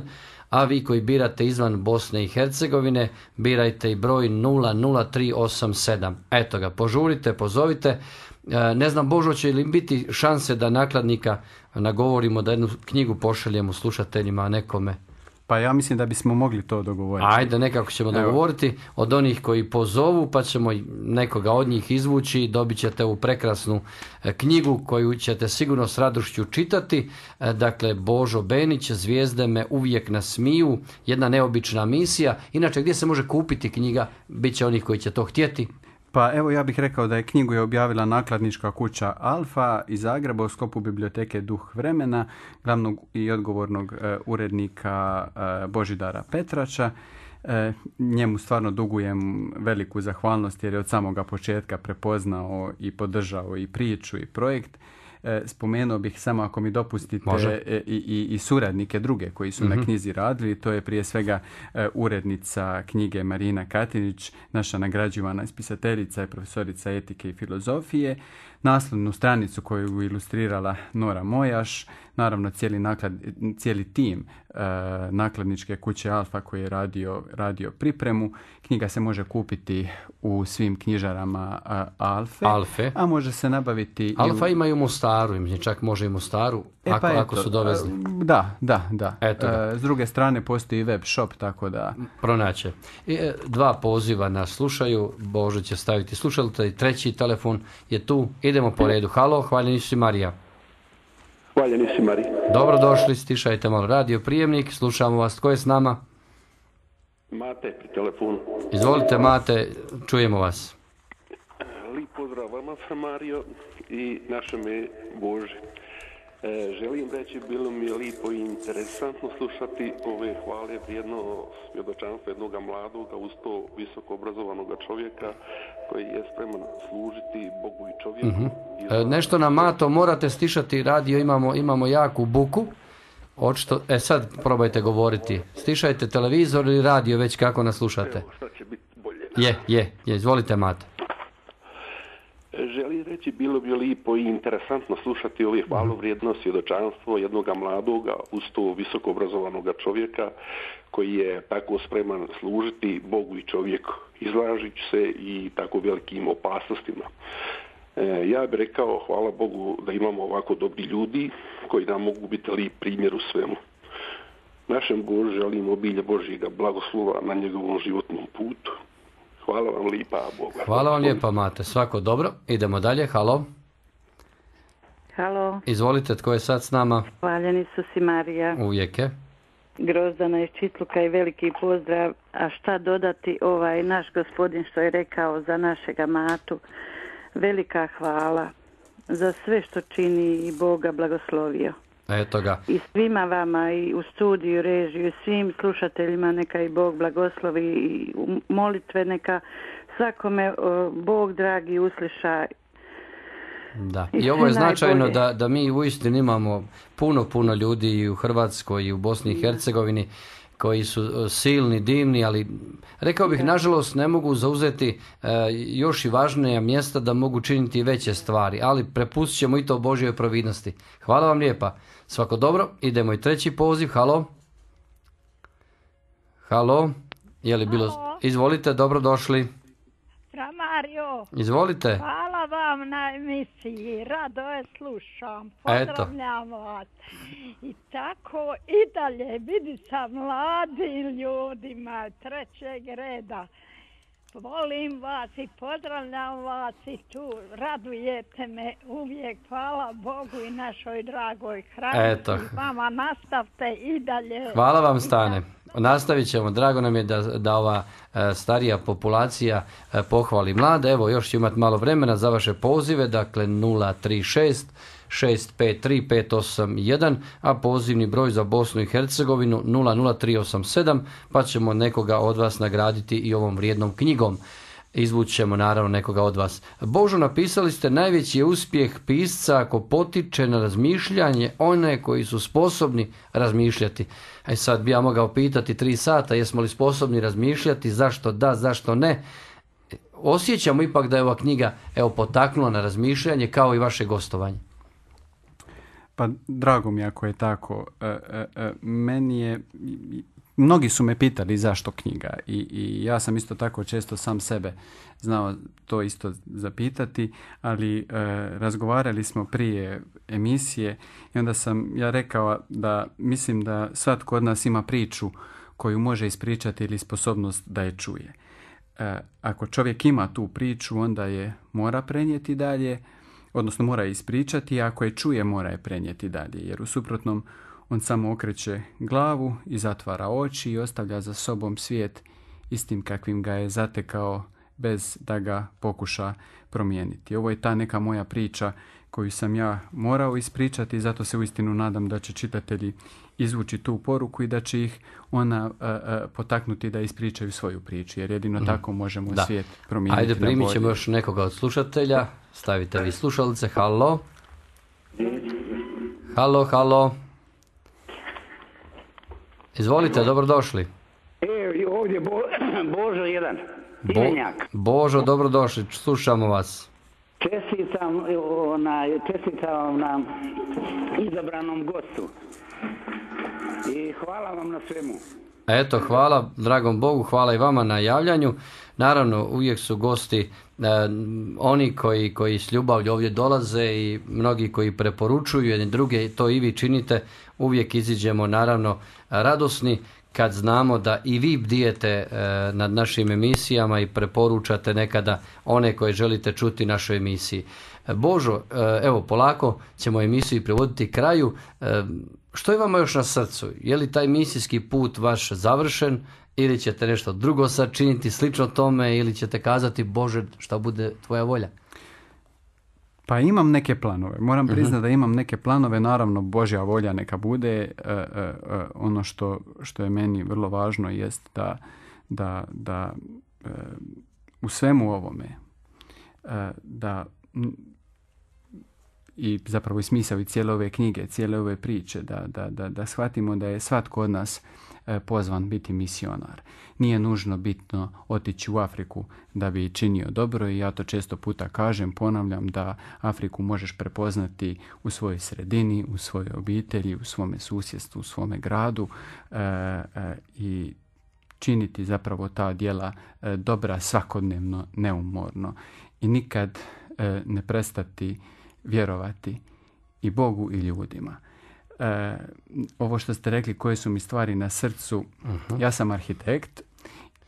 a vi koji birate izvan Bosne i Hercegovine, birajte i broj 00387. Eto ga, požurite, pozovite. E, ne znam, Božo, će li biti šanse da nakladnika nagovorimo da jednu knjigu pošaljemo slušateljima, a nekome? Pa ja mislim da bismo mogli to dogovoriti. Ajde, nekako ćemo dogovoriti od onih koji pozovu, pa ćemo nekoga od njih izvući i dobit ćete ovu prekrasnu e, knjigu koju ćete sigurno s radošću čitati. E, dakle, Božo Benić, Zvijezde me uvijek nasmiju, jedna neobična misija. Inače, gdje se može kupiti knjiga? će onih koji će to htjeti. Pa evo ja bih rekao da je knjigu je objavila nakladnička kuća Alfa iz Zagreba u skopu biblioteke Duh vremena, glavnog i odgovornog e, urednika e, Božidara Petrača. E, njemu stvarno dugujem veliku zahvalnost jer je od samoga početka prepoznao i podržao i priču i projekt E, spomenuo bih samo ako mi dopustite e, I, i, i suradnike druge koji su na mhm. knjizi radili. To je prije svega e, urednica knjige Marina Katinić, naša nagrađivana ispisateljica i profesorica etike i filozofije. Naslovnu stranicu koju je ilustrirala Nora Mojaš, naravno cijeli, naklad, cijeli tim E, nakladničke kuće Alfa koji je radio, radio pripremu. Knjiga se može kupiti u svim knjižarama e, Alfe. Alfe. A može se nabaviti... Alfa i u... ima Mostaru, im čak može i Mostaru, e, pa ako, ako su dovezli. Da, da, da. Eto. S druge strane postoji web shop, tako da... Pronaće. Dva poziva nas slušaju, Bože će staviti slušalite i treći telefon je tu. Idemo po redu. Halo, hvala Marija. Hvala, nisi Mari. Dobrodošli, stišajte malo radio prijemnik, slušamo vas, tko je s nama? Mate pri Izvolite Mate, čujemo vas. Lijep pozdrav vama, Mario, i našem Boži. E, želim reći, bilo mi je lijepo i interesantno slušati ove hvale vrijedno svjedočanstvo jednog mladoga, uz to visoko obrazovanog čovjeka koji je spreman služiti Bogu i čovjeku. Mhm. E, ono nešto na Mato, morate stišati radio, imamo, imamo jaku buku. Očito, e sad probajte govoriti. Stišajte televizor i radio, već kako naslušate. Je, je, je, izvolite Mato. Želim reći, bilo bi lipo i interesantno slušati ove mhm. hvalu vrijedno svjedočanstvo jednog mladoga, usto visoko obrazovanog čovjeka koji je tako spreman služiti Bogu i čovjeku, ću se i tako velikim opasnostima. E, ja bih rekao, hvala Bogu da imamo ovako dobri ljudi koji nam mogu biti lip primjer u svemu. Našem Božu želim obilje Božjega blagoslova na njegovom životnom putu Hvala vam lipa, Boga. Hvala, vam lijepa, Mate. Svako dobro. Idemo dalje. Halo. Halo. Izvolite, tko je sad s nama? Hvala, su si Marija. Uvijek je. Grozdana je Čitluka i veliki pozdrav. A šta dodati ovaj naš gospodin što je rekao za našega matu? Velika hvala za sve što čini i Boga blagoslovio. Eto ga. I svima vama i u studiju, režiju i svim slušateljima neka i Bog blagoslovi i molitve neka svakome Bog dragi usliša da. I, ovo je značajno da, da mi uistinu imamo puno, puno ljudi i u Hrvatskoj i u Bosni i Hercegovini koji su e, silni, divni, ali rekao bih, nažalost, ne mogu zauzeti e, još i važnija mjesta da mogu činiti veće stvari, ali prepustit ćemo i to Božjoj providnosti. Hvala vam lijepa. Svako dobro, idemo i treći poziv, halo. Halo, je li bilo... Izvolite, dobrodošli. došli. Mario. Izvolite. Hvala vam na emisiji, rado je slušam, pozdravljam vas. I tako i dalje, vidi sa mladim ljudima trećeg reda volim vas i pozdravljam vas i tu radujete me uvijek, hvala Bogu i našoj dragoj hrani. Eto. vama nastavte i dalje. Hvala vam Stane. Nastavit ćemo, drago nam je da, da ova e, starija populacija e, pohvali mlade. Evo, još ću imati malo vremena za vaše pozive, dakle 036 653 581, a pozivni broj za Bosnu i Hercegovinu 00387, pa ćemo nekoga od vas nagraditi i ovom vrijednom knjigom izvućemo naravno nekoga od vas. Božo, napisali ste najveći je uspjeh pisca ako potiče na razmišljanje one koji su sposobni razmišljati. E sad bi ja mogao pitati tri sata jesmo li sposobni razmišljati, zašto da, zašto ne. Osjećamo ipak da je ova knjiga evo, potaknula na razmišljanje kao i vaše gostovanje. Pa drago mi ako je tako. E, e, e, meni je mnogi su me pitali zašto knjiga I, i ja sam isto tako često sam sebe znao to isto zapitati, ali e, razgovarali smo prije emisije i onda sam ja rekao da mislim da svatko od nas ima priču koju može ispričati ili sposobnost da je čuje. E, ako čovjek ima tu priču, onda je mora prenijeti dalje, odnosno mora ispričati, a ako je čuje, mora je prenijeti dalje, jer u suprotnom on samo okreće glavu i zatvara oči i ostavlja za sobom svijet istim kakvim ga je zatekao bez da ga pokuša promijeniti. Ovo je ta neka moja priča koju sam ja morao ispričati, zato se uistinu nadam da će čitatelji izvući tu poruku i da će ih ona e, e, potaknuti da ispričaju svoju priču, jer jedino mhm. tako možemo svijet promijeniti. Ajde, primit ćemo još nekoga od slušatelja. Stavite vi slušalice. Halo. Halo, halo. Izvolite, dobrodošli. E, ovdje Božo jedan, Bo, Božo, dobrodošli, slušamo vas. Čestitam, na, čestitam izabranom gostu i hvala vam na svemu. Eto, hvala dragom Bogu, hvala i vama na javljanju. Naravno, uvijek su gosti e, oni koji, koji s ljubavlju ovdje dolaze i mnogi koji preporučuju jedni druge, to i vi činite, uvijek iziđemo naravno radosni kad znamo da i vi bdijete e, nad našim emisijama i preporučate nekada one koje želite čuti našoj emisiji. E, Božo, e, evo polako ćemo emisiju privoditi kraju. što je vama još na srcu? Je li taj misijski put vaš završen ili ćete nešto drugo sačiniti slično tome ili ćete kazati Bože šta bude tvoja volja? Pa imam neke planove. Moram mhm. priznati da imam neke planove. Naravno, Božja volja neka bude. E, e, e, ono što, je meni vrlo važno jest da, u svemu ovome da i zapravo i smisao i cijele ove knjige, cijele ove priče, da, da shvatimo da je svatko od nas E, pozvan biti misionar. Nije nužno bitno otići u Afriku da bi činio dobro i ja to često puta kažem, ponavljam da Afriku možeš prepoznati u svojoj sredini, u svojoj obitelji, u svome susjedstvu, u svome gradu e, e, i činiti zapravo ta djela dobra svakodnevno, neumorno i nikad ne prestati vjerovati i Bogu i ljudima. E, ovo što ste rekli koje su mi stvari na srcu mhm. ja sam arhitekt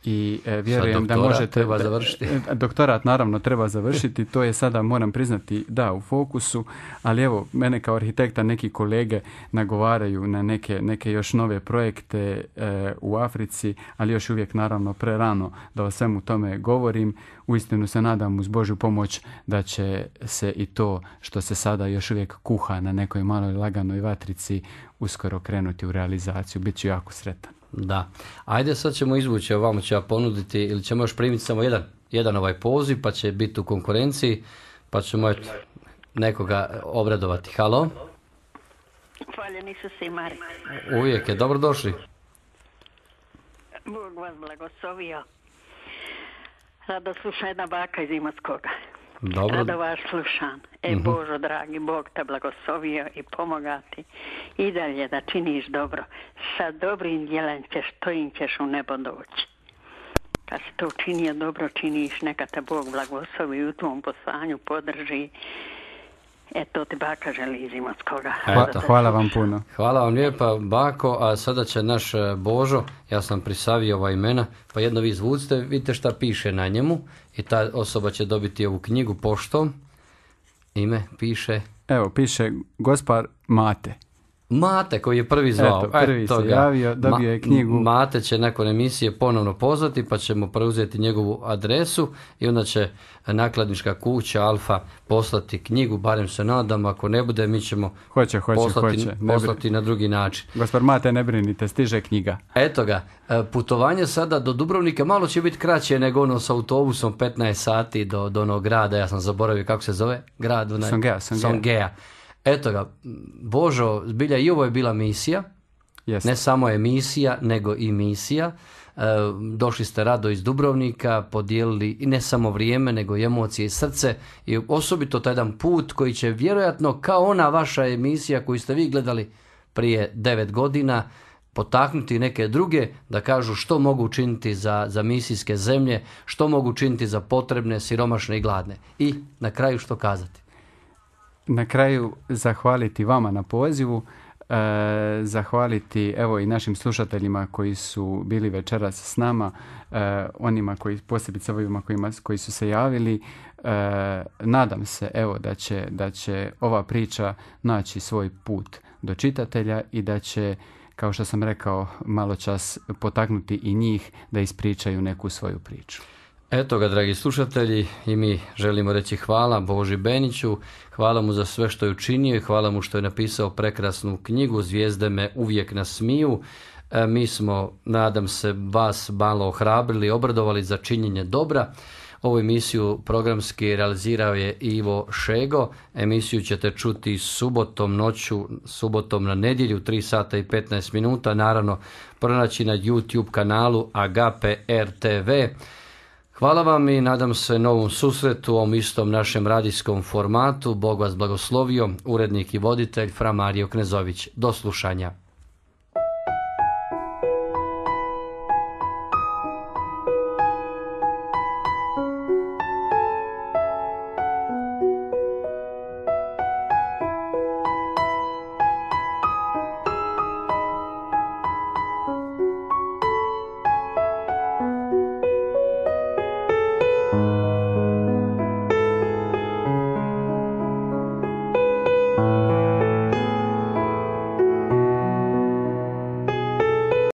i e, vjerujem da možete treba završiti. E, doktorat naravno treba završiti, to je sada moram priznati da u fokusu, ali evo mene kao arhitekta neki kolege nagovaraju na neke, neke još nove projekte e, u Africi, ali još uvijek naravno prerano da o svemu tome govorim. Uistinu se nadam uz Božju pomoć da će se i to što se sada još uvijek kuha na nekoj maloj laganoj vatrici uskoro krenuti u realizaciju. ću jako sretan. Da. Ajde sad ćemo izvući, ovamo ću ja ponuditi ili ćemo još primiti samo jedan, jedan ovaj poziv pa će biti u konkurenciji pa ćemo nekoga obradovati. Halo? nisu se i Mari. Uvijek je, dobrodošli. Bog vas blagoslovio. Rado sluša jedna baka iz Imotskoga. Dobro. Rado vas slušam. E uh-huh. Božo, dragi Bog te blagoslovio i pomogati i dalje da činiš dobro. Sa dobrim djelem ćeš, im ćeš u nebo doći. Kad se to učinio dobro, činiš, neka te Bog blagoslovi u tvom poslanju, podrži. E to ti baka želi iz Imotskoga. Hvala, hvala vam puno. Hvala vam lijepa bako, a sada će naš e, Božo, ja sam prisavio ova imena, pa jedno vi zvucite, vidite šta piše na njemu i ta osoba će dobiti ovu knjigu poštom. Ime piše... Evo, piše Gospar Mate. Mate koji je prvi zvao. Eto, prvi se javio, dobio je knjigu. Mate će nakon emisije ponovno pozvati pa ćemo preuzeti njegovu adresu i onda će nakladnička kuća Alfa poslati knjigu, barem se nadam, ako ne bude mi ćemo hoće, hoće, poslati, hoće. poslati na drugi način. Gospod Mate, ne brinite, stiže knjiga. Eto ga, e, putovanje sada do Dubrovnika malo će biti kraće nego ono sa autobusom 15 sati do, do onog grada, ja sam zaboravio kako se zove, grad Songea, Songea. Songea Eto ga, Božo, zbilja i ovo je bila misija. Yes. Ne samo emisija, nego i misija. E, došli ste rado iz Dubrovnika, podijelili ne samo vrijeme, nego i emocije i srce. I osobito taj jedan put koji će vjerojatno kao ona vaša emisija koju ste vi gledali prije devet godina, potaknuti neke druge da kažu što mogu učiniti za, za misijske zemlje, što mogu učiniti za potrebne, siromašne i gladne. I na kraju što kazati? na kraju zahvaliti vama na pozivu, e, zahvaliti evo i našim slušateljima koji su bili večeras s nama, e, onima koji posebice ovima kojima, koji su se javili. E, nadam se evo da će, da će ova priča naći svoj put do čitatelja i da će kao što sam rekao malo čas potaknuti i njih da ispričaju neku svoju priču. Eto ga, dragi slušatelji, i mi želimo reći hvala Boži Beniću, hvala mu za sve što je učinio i hvala mu što je napisao prekrasnu knjigu Zvijezde me uvijek nasmiju. E, mi smo, nadam se, vas malo ohrabrili, obradovali za činjenje dobra. Ovu emisiju programski realizirao je Ivo Šego. Emisiju ćete čuti subotom noću, subotom na nedjelju, 3 sata i 15 minuta. Naravno, pronaći na YouTube kanalu Agape RTV. Hvala vam i nadam se novom susretu u ovom istom našem radijskom formatu. Bog vas blagoslovio, urednik i voditelj Fra Mario Knezović. Do slušanja.